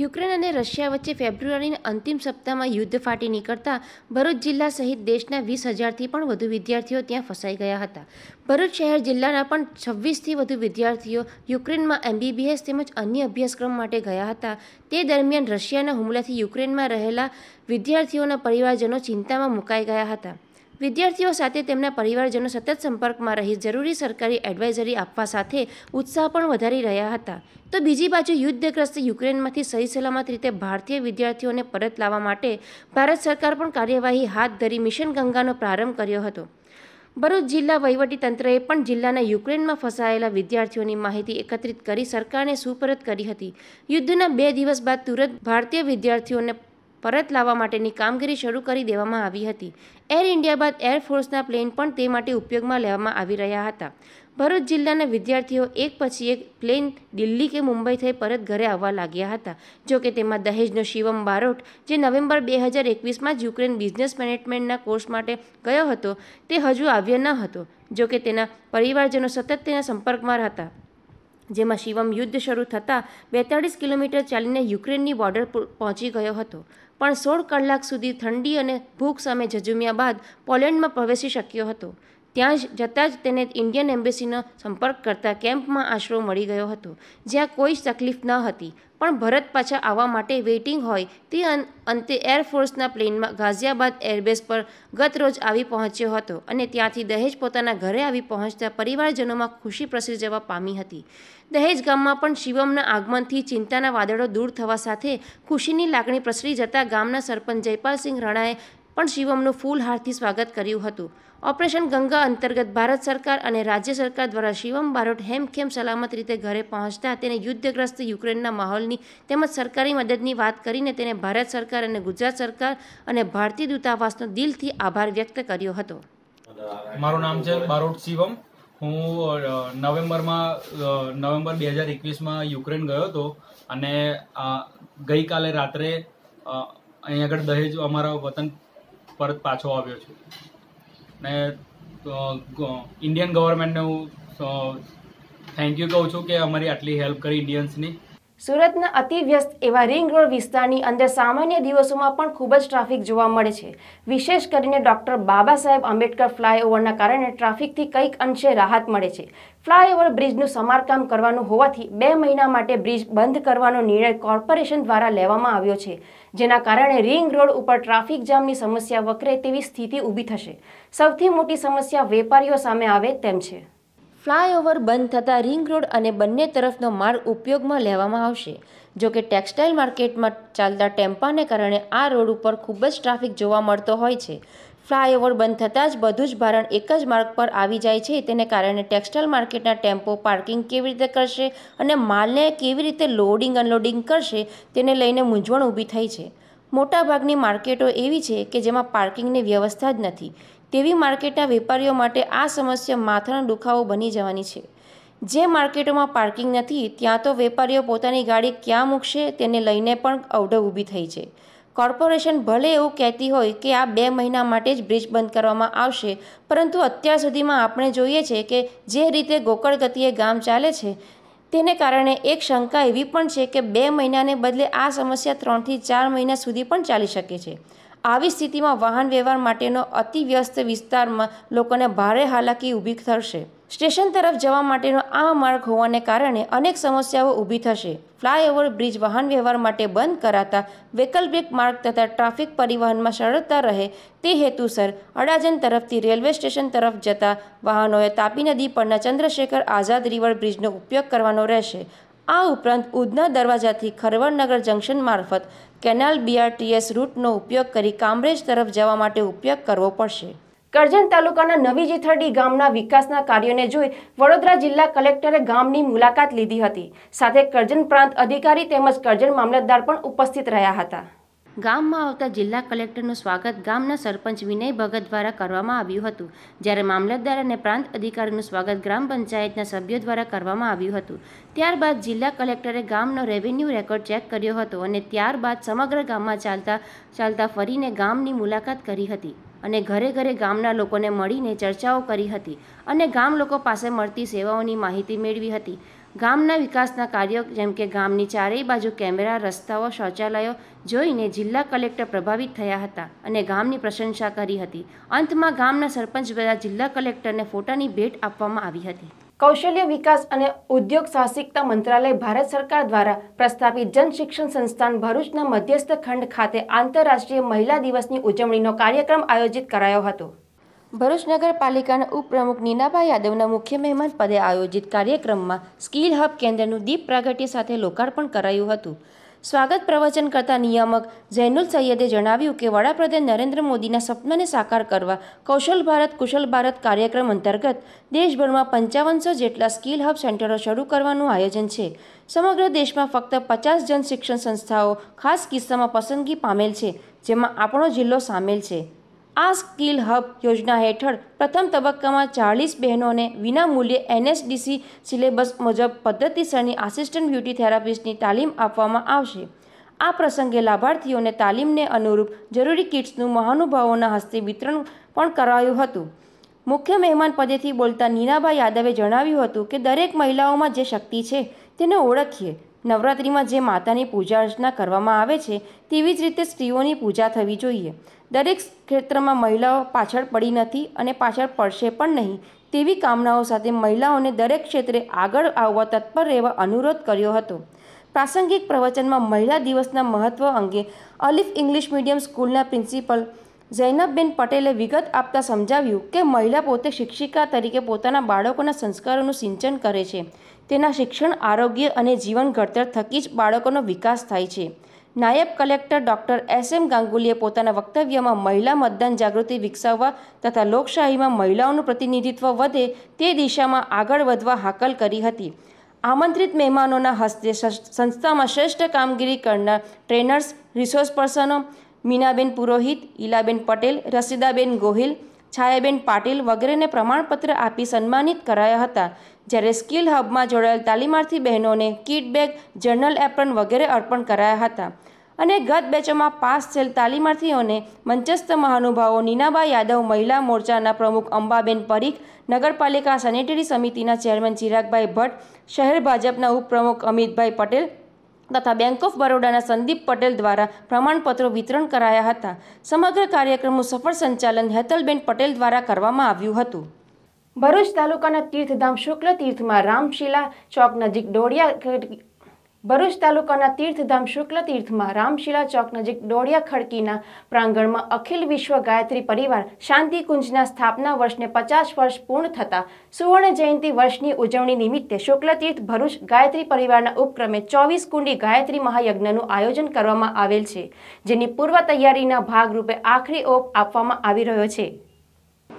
Speaker 1: યુક્રેન અને રશિયા વચ્ચે ફેબ્રુઆરીના અંતિમ સપ્તાહમાં યુદ્ધ ફાટી નીકળતા ભરૂચ જિલ્લા સહિત દેશના વીસ હજારથી પણ વધુ વિદ્યાર્થીઓ ત્યાં ફસાઈ ગયા હતા ભરૂચ શહેર જિલ્લાના પણ છવ્વીસથી વધુ વિદ્યાર્થીઓ યુક્રેનમાં એમબીબીએસ તેમજ અન્ય અભ્યાસક્રમ માટે ગયા હતા તે દરમિયાન રશિયાના હુમલાથી યુક્રેનમાં રહેલા વિદ્યાર્થીઓના પરિવારજનો ચિંતામાં મુકાઈ ગયા હતા વિદ્યાર્થીઓ સાથે તેમના પરિવારજનો સતત સંપર્કમાં રહી જરૂરી સરકારી એડવાઇઝરી આપવા સાથે ઉત્સાહ પણ વધારી રહ્યા હતા તો બીજી બાજુ યુદ્ધગ્રસ્ત યુક્રેનમાંથી સહી સલામત રીતે ભારતીય વિદ્યાર્થીઓને પરત લાવવા માટે ભારત સરકાર પણ કાર્યવાહી હાથ ધરી મિશન ગંગાનો પ્રારંભ કર્યો હતો ભરૂચ જિલ્લા તંત્રએ પણ જિલ્લાના યુક્રેનમાં ફસાયેલા વિદ્યાર્થીઓની માહિતી એકત્રિત કરી સરકારને સુપરત કરી હતી યુદ્ધના બે દિવસ બાદ તુરત ભારતીય વિદ્યાર્થીઓને પરત લાવવા માટેની કામગીરી શરૂ કરી દેવામાં આવી હતી એર ઇન્ડિયા બાદ એરફોર્સના પ્લેન પણ તે માટે ઉપયોગમાં લેવામાં આવી રહ્યા હતા ભરૂચ જિલ્લાના વિદ્યાર્થીઓ એક પછી એક પ્લેન દિલ્હી કે મુંબઈ થઈ પરત ઘરે આવવા લાગ્યા હતા જો કે તેમાં દહેજનો શિવમ બારોટ જે નવેમ્બર બે હજાર એકવીસમાં જ યુક્રેન બિઝનેસ મેનેજમેન્ટના કોર્સ માટે ગયો હતો તે હજુ આવ્યો ન હતો જો કે તેના પરિવારજનો સતત તેના સંપર્કમાં હતા જેમાં શિવમ યુદ્ધ શરૂ થતાં બેતાળીસ કિલોમીટર ચાલીને યુક્રેનની બોર્ડર પહોંચી ગયો હતો પણ સોળ કલાક સુધી ઠંડી અને ભૂખ સામે ઝઝુમ્યા બાદ પોલેન્ડમાં પ્રવેશી શક્યો હતો ત્યાં જ જતાં જ તેને ઇન્ડિયન એમ્બેસીનો સંપર્ક કરતા કેમ્પમાં આશરો મળી ગયો હતો જ્યાં કોઈ જ તકલીફ ન હતી પણ ભરત પાછા આવવા માટે વેઇટિંગ હોય તે અંતે એરફોર્સના પ્લેનમાં ગાઝિયાબાદ એરબેઝ પર ગત રોજ આવી પહોંચ્યો હતો અને ત્યાંથી દહેજ પોતાના ઘરે આવી પહોંચતા પરિવારજનોમાં ખુશી પ્રસરી જવા પામી હતી દહેજ ગામમાં પણ શિવમના આગમનથી ચિંતાના વાદળો દૂર થવા સાથે ખુશીની લાગણી પ્રસરી જતા ગામના સરપંચ જયપાલસિંહ રણાએ પણ શિવમનું ફૂલહારથી સ્વાગત કર્યું હતું ઓપરેશન ગંગા અંતર્ગત ભારત સરકાર અને રાજ્ય સરકાર દ્વારા શિવમ બારોટ હેમખેમ સલામત રીતે ઘરે પહોંચતા તેને યુદ્ધગ્રસ્ત યુક્રેનના માહોલની તેમજ સરકારી મદદની વાત કરીને તેને ભારત સરકાર અને ગુજરાત સરકાર અને ભારતીય દૂતાવાસનો દિલથી આભાર વ્યક્ત કર્યો હતો
Speaker 2: મારું નામ છે બારોટ શિવમ હું નવેમ્બરમાં નવેમ્બર બે હજાર એકવીસમાં યુક્રેન ગયો હતો અને ગઈકાલે રાત્રે અહીં આગળ દહેજ અમારા વતન પરત પાછો આવ્યો છું ને ઇન્ડિયન ગવર્મેન્ટને હું થેન્ક યુ કહું છું કે અમારી આટલી હેલ્પ કરી ઇન્ડિયન્સની
Speaker 1: સુરતના અતિવ્યસ્ત એવા રિંગ રોડ વિસ્તારની અંદર સામાન્ય દિવસોમાં પણ ખૂબ જ ટ્રાફિક જોવા મળે છે વિશેષ કરીને ડૉક્ટર બાબા સાહેબ આંબેડકર ફ્લાયઓવરના કારણે ટ્રાફિકથી કંઈક અંશે રાહત મળે છે ફ્લાયઓવર બ્રિજનું સમારકામ કરવાનું હોવાથી બે મહિના માટે બ્રિજ બંધ કરવાનો નિર્ણય કોર્પોરેશન દ્વારા લેવામાં આવ્યો છે જેના કારણે રિંગ રોડ ઉપર ટ્રાફિક જામની સમસ્યા વકરે તેવી સ્થિતિ ઊભી થશે સૌથી મોટી સમસ્યા વેપારીઓ સામે આવે તેમ છે ફ્લાયઓવર બંધ થતાં રિંગ રોડ અને બંને તરફનો માર્ગ ઉપયોગમાં લેવામાં આવશે જો કે ટેક્સટાઇલ માર્કેટમાં ચાલતા ટેમ્પાને કારણે આ રોડ ઉપર ખૂબ જ ટ્રાફિક જોવા મળતો હોય છે ફ્લાયઓવર બંધ થતાં જ બધું જ ભારણ એક જ માર્ગ પર આવી જાય છે તેને કારણે ટેક્સટાઇલ માર્કેટના ટેમ્પો પાર્કિંગ કેવી રીતે કરશે અને માલને કેવી રીતે લોડિંગ અનલોડિંગ કરશે તેને લઈને મૂંઝવણ ઊભી થઈ છે મોટાભાગની માર્કેટો એવી છે કે જેમાં પાર્કિંગની વ્યવસ્થા જ નથી તેવી માર્કેટના વેપારીઓ માટે આ સમસ્યા માથાનો દુખાવો બની જવાની છે જે માર્કેટોમાં પાર્કિંગ નથી ત્યાં તો વેપારીઓ પોતાની ગાડી ક્યાં મૂકશે તેને લઈને પણ અવઢવ ઊભી થઈ છે કોર્પોરેશન ભલે એવું કહેતી હોય કે આ બે મહિના માટે જ બ્રિજ બંધ કરવામાં આવશે પરંતુ અત્યાર સુધીમાં આપણે જોઈએ છે કે જે રીતે ગોકળ ગતિએ ગામ ચાલે છે તેને કારણે એક શંકા એવી પણ છે કે બે મહિનાને બદલે આ સમસ્યા ત્રણથી ચાર મહિના સુધી પણ ચાલી શકે છે આવી સ્થિતિમાં વાહન વ્યવહાર માટેનો અતિવ્યસ્ત વિસ્તારમાં લોકોને ભારે હાલાકી ઊભી થશે સ્ટેશન તરફ જવા માટેનો આ માર્ગ હોવાને કારણે અનેક સમસ્યાઓ ઊભી થશે ફ્લાયઓવર બ્રિજ વાહન વ્યવહાર માટે બંધ કરાતા વૈકલ્પિક માર્ગ તથા ટ્રાફિક પરિવહનમાં સરળતા રહે તે હેતુસર અડાજન તરફથી રેલવે સ્ટેશન તરફ જતા વાહનોએ તાપી નદી પરના ચંદ્રશેખર આઝાદ રિવર બ્રિજનો ઉપયોગ કરવાનો રહેશે આ ઉપરાંત ઉધના દરવાજાથી ખરવડનગર જંકશન મારફત કેનાલ બીઆરટીએસ રૂટનો ઉપયોગ કરી કામરેજ તરફ જવા માટે ઉપયોગ કરવો પડશે કરજણ તાલુકાના નવી જીથરડી ગામના વિકાસના કાર્યોને જોઈ વડોદરા જિલ્લા કલેક્ટરે ગામની મુલાકાત લીધી હતી સાથે કરજણ પ્રાંત અધિકારી તેમજ કરજણ મામલતદાર પણ ઉપસ્થિત રહ્યા હતા ગામમાં આવતા જિલ્લા કલેક્ટરનું સ્વાગત ગામના સરપંચ વિનય ભગત દ્વારા કરવામાં આવ્યું હતું જ્યારે મામલતદાર અને પ્રાંત અધિકારીનું સ્વાગત ગ્રામ પંચાયતના સભ્યો દ્વારા કરવામાં આવ્યું હતું ત્યારબાદ જિલ્લા કલેક્ટરે ગામનો રેવન્યુ રેકોર્ડ ચેક કર્યો હતો અને ત્યારબાદ સમગ્ર ગામમાં ચાલતા ચાલતા ફરીને ગામની મુલાકાત કરી હતી અને ઘરે ઘરે ગામના લોકોને મળીને ચર્ચાઓ કરી હતી અને ગામ લોકો પાસે મળતી સેવાઓની માહિતી મેળવી હતી ગામના વિકાસના કાર્યો જેમ કે ગામની ચારેય બાજુ કેમેરા રસ્તાઓ શૌચાલયો જોઈને જિલ્લા કલેક્ટર પ્રભાવિત થયા હતા અને ગામની પ્રશંસા કરી હતી અંતમાં ગામના સરપંચ દ્વારા જિલ્લા કલેક્ટરને ફોટાની ભેટ આપવામાં આવી હતી કૌશલ્ય વિકાસ અને ઉદ્યોગ સાહસિકતા મંત્રાલય ભારત સરકાર દ્વારા પ્રસ્થાપિત જન શિક્ષણ સંસ્થાન ભરૂચના મધ્યસ્થ ખંડ ખાતે આંતરરાષ્ટ્રીય મહિલા દિવસની ઉજવણીનો કાર્યક્રમ આયોજિત કરાયો હતો ભરૂચ નગરપાલિકાના ઉપપ્રમુખ નીનાભાઈ યાદવના મુખ્ય મહેમાન પદે આયોજિત કાર્યક્રમમાં સ્કિલ હબ કેન્દ્રનું દીપ પ્રાગટ્ય સાથે લોકાર્પણ કરાયું હતું સ્વાગત પ્રવચન કરતા નિયામક ઝૈનુલ સૈયદે જણાવ્યું કે વડાપ્રધાન નરેન્દ્ર મોદીના સપનાને સાકાર કરવા કૌશલ ભારત કુશલ ભારત કાર્યક્રમ અંતર્ગત દેશભરમાં પંચાવનસો જેટલા સ્કિલ હબ સેન્ટરો શરૂ કરવાનું આયોજન છે સમગ્ર દેશમાં ફક્ત પચાસ જન શિક્ષણ સંસ્થાઓ ખાસ કિસ્સામાં પસંદગી પામેલ છે જેમાં આપણો જિલ્લો સામેલ છે આ સ્કિલ હબ યોજના હેઠળ પ્રથમ તબક્કામાં ચાલીસ બહેનોને વિનામૂલ્યે એનએસડીસી સિલેબસ મુજબ પદ્ધતિસરની આસિસ્ટન્ટ બ્યુટી થેરાપિસ્ટની તાલીમ આપવામાં આવશે આ પ્રસંગે લાભાર્થીઓને તાલીમને અનુરૂપ જરૂરી કિટ્સનું મહાનુભાવોના હસ્તે વિતરણ પણ કરાયું હતું મુખ્ય મહેમાન પદેથી બોલતા નીનાભાઈ યાદવે જણાવ્યું હતું કે દરેક મહિલાઓમાં જે શક્તિ છે તેને ઓળખીએ નવરાત્રિમાં જે માતાની પૂજા અર્ચના કરવામાં આવે છે તેવી જ રીતે સ્ત્રીઓની પૂજા થવી જોઈએ દરેક ક્ષેત્રમાં મહિલાઓ પાછળ પડી નથી અને પાછળ પડશે પણ નહીં તેવી કામનાઓ સાથે મહિલાઓને દરેક ક્ષેત્રે આગળ આવવા તત્પર રહેવા અનુરોધ કર્યો હતો પ્રાસંગિક પ્રવચનમાં મહિલા દિવસના મહત્વ અંગે અલિફ ઇંગ્લિશ મીડિયમ સ્કૂલના પ્રિન્સિપલ જૈનબબેન પટેલે વિગત આપતા સમજાવ્યું કે મહિલા પોતે શિક્ષિકા તરીકે પોતાના બાળકોના સંસ્કારોનું સિંચન કરે છે તેના શિક્ષણ આરોગ્ય અને જીવન ઘડતર થકી જ બાળકોનો વિકાસ થાય છે નાયબ કલેક્ટર ડોક્ટર એસ એમ ગાંગુલીએ પોતાના વક્તવ્યમાં મહિલા મતદાન જાગૃતિ વિકસાવવા તથા લોકશાહીમાં મહિલાઓનું પ્રતિનિધિત્વ વધે તે દિશામાં આગળ વધવા હાકલ કરી હતી આમંત્રિત મહેમાનોના હસ્તે સંસ્થામાં શ્રેષ્ઠ કામગીરી કરનાર ટ્રેનર્સ રિસોર્સ પર્સનો મીનાબેન પુરોહિત ઈલાબેન પટેલ રસીદાબેન ગોહિલ છાયાબેન પાટીલ વગેરેને પ્રમાણપત્ર આપી સન્માનિત કરાયા હતા જ્યારે સ્કિલ હબમાં જોડાયેલ તાલીમાર્થી બહેનોને કીટ બેગ જર્નલ એપ્રન વગેરે અર્પણ કરાયા હતા અને ગત બેચોમાં પાસ થયેલ તાલીમાર્થીઓને મંચસ્થ મહાનુભાવો નીનાબા યાદવ મહિલા મોરચાના પ્રમુખ અંબાબેન પરીખ નગરપાલિકા સેનેટરી સમિતિના ચેરમેન ચિરાગભાઈ ભટ્ટ શહેર ભાજપના ઉપપ્રમુખ અમિતભાઈ પટેલ તથા બેંક ઓફ બરોડાના સંદીપ પટેલ દ્વારા પ્રમાણપત્રો વિતરણ કરાયા હતા સમગ્ર કાર્યક્રમનું સફળ સંચાલન હેતલબેન પટેલ દ્વારા કરવામાં આવ્યું હતું ભરૂચ તાલુકાના તીર્થધામ શુક્લ તીર્થમાં રામશીલા ચોક નજીક ડોડિયા ભરૂચ તાલુકાના તીર્થધામ શુક્લ તીર્થમાં રામશીલા ચોક નજીક ડોડિયા ખડકીના પ્રાંગણમાં અખિલ વિશ્વ ગાયત્રી પરિવાર શાંતિકુંજના સ્થાપના વર્ષને પચાસ વર્ષ પૂર્ણ થતા સુવર્ણ જયંતિ વર્ષની ઉજવણી નિમિત્તે શુક્લ તીર્થ ભરૂચ ગાયત્રી પરિવારના ઉપક્રમે ચોવીસ કુંડી ગાયત્રી મહાયજ્ઞનું આયોજન કરવામાં આવેલ છે જેની પૂર્વ તૈયારીના ભાગરૂપે આખરી ઓપ આપવામાં આવી રહ્યો છે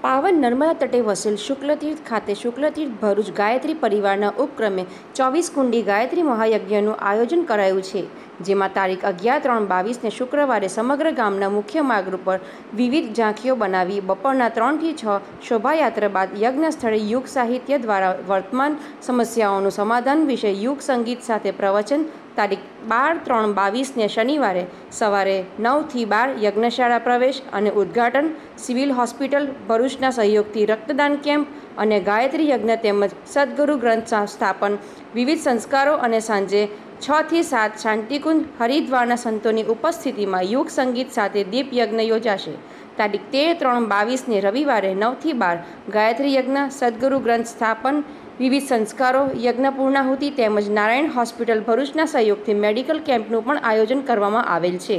Speaker 1: પાવન નર્મદા તટે વસેલ શુક્લતીર્થ ખાતે શુક્લતીર્થ ભરૂચ ગાયત્રી પરિવારના ઉપક્રમે ચોવીસ કુંડી ગાયત્રી મહાયજ્ઞનું આયોજન કરાયું છે જેમાં તારીખ અગિયાર ત્રણ બાવીસને શુક્રવારે સમગ્ર ગામના મુખ્ય માર્ગ ઉપર વિવિધ ઝાંખીઓ બનાવી બપોરના ત્રણથી છ શોભાયાત્રા બાદ યજ્ઞ સ્થળે યુગ સાહિત્ય દ્વારા વર્તમાન સમસ્યાઓનું સમાધાન વિશે યુગ સંગીત સાથે પ્રવચન તારીખ બાર ત્રણ બાવીસને શનિવારે સવારે નવથી બાર યજ્ઞશાળા પ્રવેશ અને ઉદ્ઘાટન સિવિલ હોસ્પિટલ ભરૂચના સહયોગથી રક્તદાન કેમ્પ અને ગાયત્રી યજ્ઞ તેમજ સદગુરુ ગ્રંથ સ્થાપન વિવિધ સંસ્કારો અને સાંજે છથી સાત શાંતિકુંજ હરિદ્વારના સંતોની ઉપસ્થિતિમાં યુગ સંગીત સાથે દીપ યજ્ઞ યોજાશે તારીખ તેર ત્રણ બાવીસને રવિવારે નવથી બાર ગાયત્રી યજ્ઞ સદગુરુ ગ્રંથ સ્થાપન વિવિધ સંસ્કારો યજ્ઞપૂર્ણાહુતિ તેમજ નારાયણ હોસ્પિટલ ભરૂચના સહયોગથી મેડિકલ કેમ્પનું પણ આયોજન કરવામાં આવેલ છે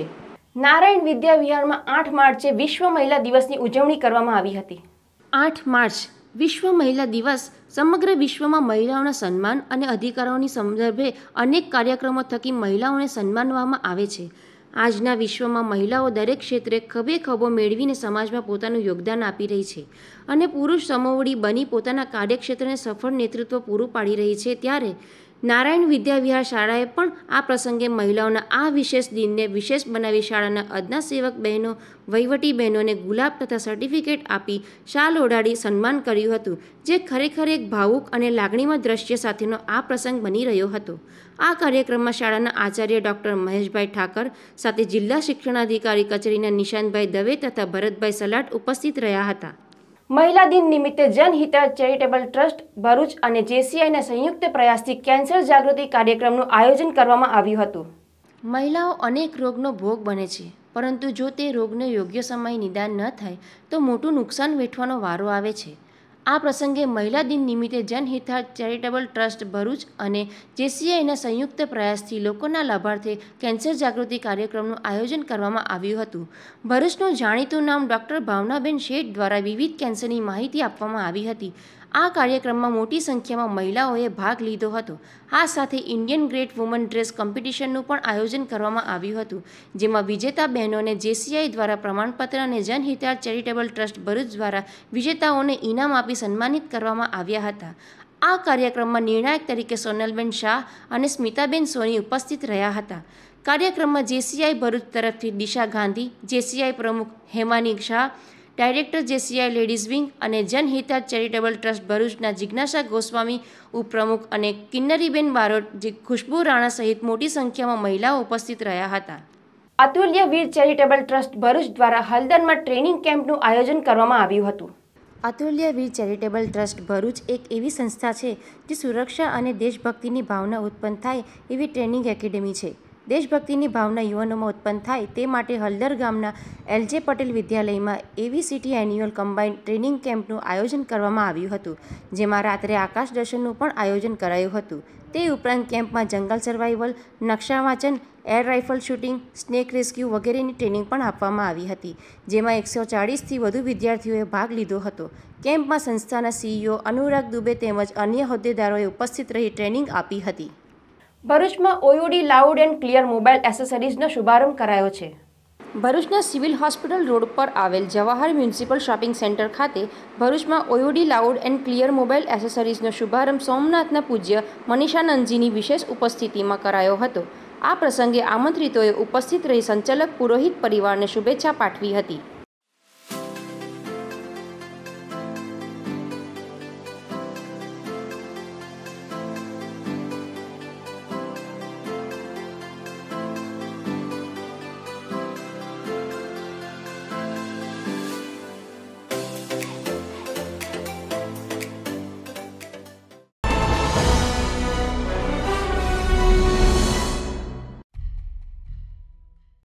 Speaker 1: નારાયણ વિદ્યાવિહારમાં આઠ માર્ચે વિશ્વ મહિલા દિવસની ઉજવણી કરવામાં આવી હતી આઠ માર્ચ વિશ્વ મહિલા દિવસ સમગ્ર વિશ્વમાં મહિલાઓના સન્માન અને અધિકારોની સંદર્ભે અનેક કાર્યક્રમો થકી મહિલાઓને સન્માનવામાં આવે છે આજના વિશ્વમાં મહિલાઓ દરેક ક્ષેત્રે ખભે ખભો મેળવીને સમાજમાં પોતાનું યોગદાન આપી રહી છે અને પુરુષ સમોવડી બની પોતાના કાર્યક્ષેત્રને સફળ નેતૃત્વ પૂરું પાડી રહી છે ત્યારે નારાયણ વિદ્યાવિહાર શાળાએ પણ આ પ્રસંગે મહિલાઓના આ વિશેષ દિનને વિશેષ બનાવી શાળાના અદના સેવક બહેનો વહીવટી બહેનોને ગુલાબ તથા સર્ટિફિકેટ આપી શાલ ઓઢાડી સન્માન કર્યું હતું જે ખરેખર એક ભાવુક અને લાગણીમાં દ્રશ્ય સાથેનો આ પ્રસંગ બની રહ્યો હતો આ કાર્યક્રમમાં શાળાના આચાર્ય ડૉક્ટર મહેશભાઈ ઠાકર સાથે જિલ્લા શિક્ષણાધિકારી કચેરીના નિશાંતભાઈ દવે તથા ભરતભાઈ સલાટ ઉપસ્થિત રહ્યા હતા મહિલા દિન નિમિત્તે જનહિત ચેરિટેબલ ટ્રસ્ટ ભરૂચ અને જેસીઆઈના સંયુક્ત પ્રયાસથી કેન્સર જાગૃતિ કાર્યક્રમનું આયોજન કરવામાં આવ્યું હતું મહિલાઓ અનેક રોગનો ભોગ બને છે પરંતુ જો તે રોગને યોગ્ય સમય નિદાન ન થાય તો મોટું નુકસાન વેઠવાનો વારો આવે છે આ પ્રસંગે મહિલા દિન નિમિત્તે જનહિતા ચેરિટેબલ ટ્રસ્ટ ભરૂચ અને જેસીઆઈના સંયુક્ત પ્રયાસથી લોકોના લાભાર્થે કેન્સર જાગૃતિ કાર્યક્રમનું આયોજન કરવામાં આવ્યું હતું ભરૂચનું જાણીતું નામ ડૉક્ટર ભાવનાબેન શેઠ દ્વારા વિવિધ કેન્સરની માહિતી આપવામાં આવી હતી આ કાર્યક્રમમાં મોટી સંખ્યામાં મહિલાઓએ ભાગ લીધો હતો આ સાથે ઇન્ડિયન ગ્રેટ વુમન ડ્રેસ કોમ્પિટિશનનું પણ આયોજન કરવામાં આવ્યું હતું જેમાં વિજેતા બહેનોને જેસીઆઈ દ્વારા પ્રમાણપત્ર અને જનહિતાર્થ ચેરિટેબલ ટ્રસ્ટ ભરૂચ દ્વારા વિજેતાઓને ઇનામ આપી સન્માનિત કરવામાં આવ્યા હતા આ કાર્યક્રમમાં નિર્ણાયક તરીકે સોનલબેન શાહ અને સ્મિતાબેન સોની ઉપસ્થિત રહ્યા હતા કાર્યક્રમમાં જેસીઆઈ ભરૂચ તરફથી દિશા ગાંધી જેસીઆઈ પ્રમુખ Hemani Shah director JCI ladies wing અને જનહિતા ચેરિટેબલ ટ્રસ્ટ ભરૂચના જિજ્ઞાસા ગોસ્વામી ઉપપ્રમુખ અને કિન્નરીબેન બારોટ ખુશ્બુ રાણા સહિત મોટી સંખ્યામાં મહિલાઓ ઉપસ્થિત રહ્યા હતા અતુલ્ય વીર ચેરિટેબલ ટ્રસ્ટ ભરૂચ દ્વારા હલદરમાં ટ્રેનિંગ કેમ્પનું આયોજન કરવામાં આવ્યું હતું અતુલ્ય વીર ચેરિટેબલ ટ્રસ્ટ ભરૂચ એક એવી સંસ્થા છે જે સુરક્ષા અને દેશભક્તિની ભાવના ઉત્પન્ન થાય એવી ટ્રેનિંગ એકેડેમી છે દેશભક્તિની ભાવના યુવાનોમાં ઉત્પન્ન થાય તે માટે હલદર ગામના એલજે પટેલ વિદ્યાલયમાં એવી એવીસીટી એન્યુઅલ કમ્બાઇન્ડ ટ્રેનિંગ કેમ્પનું આયોજન કરવામાં આવ્યું હતું જેમાં રાત્રે આકાશ દર્શનનું પણ આયોજન કરાયું હતું તે ઉપરાંત કેમ્પમાં જંગલ સર્વાઈવલ નકશા વાંચન air rifle shooting snake rescue વગેરેની ટ્રેનિંગ પણ આપવામાં આવી હતી જેમાં એકસો ચાળીસથી વધુ વિદ્યાર્થીઓએ ભાગ લીધો હતો કેમ્પમાં સંસ્થાના સીઈઓ અનુરાગ દુબે તેમજ અન્ય હોદ્દેદારોએ ઉપસ્થિત રહી ટ્રેનિંગ આપી હતી ભરૂચમાં OUD loud and clear mobile એસેસરીઝનો શુભારંભ કરાયો છે ભરૂચના સિવિલ હોસ્પિટલ રોડ પર આવેલ જવાહર મ્યુનિસિપલ શોપિંગ સેન્ટર ખાતે ભરૂચમાં OUD loud and clear mobile એસેસરીઝનો શુભારંભ સોમનાથના પૂજ્ય મનીષાનંદજીની વિશેષ ઉપસ્થિતિમાં કરાયો હતો આ પ્રસંગે આમંત્રિતોએ ઉપસ્થિત રહી સંચાલક પુરોહિત પરિવારને શુભેચ્છા પાઠવી હતી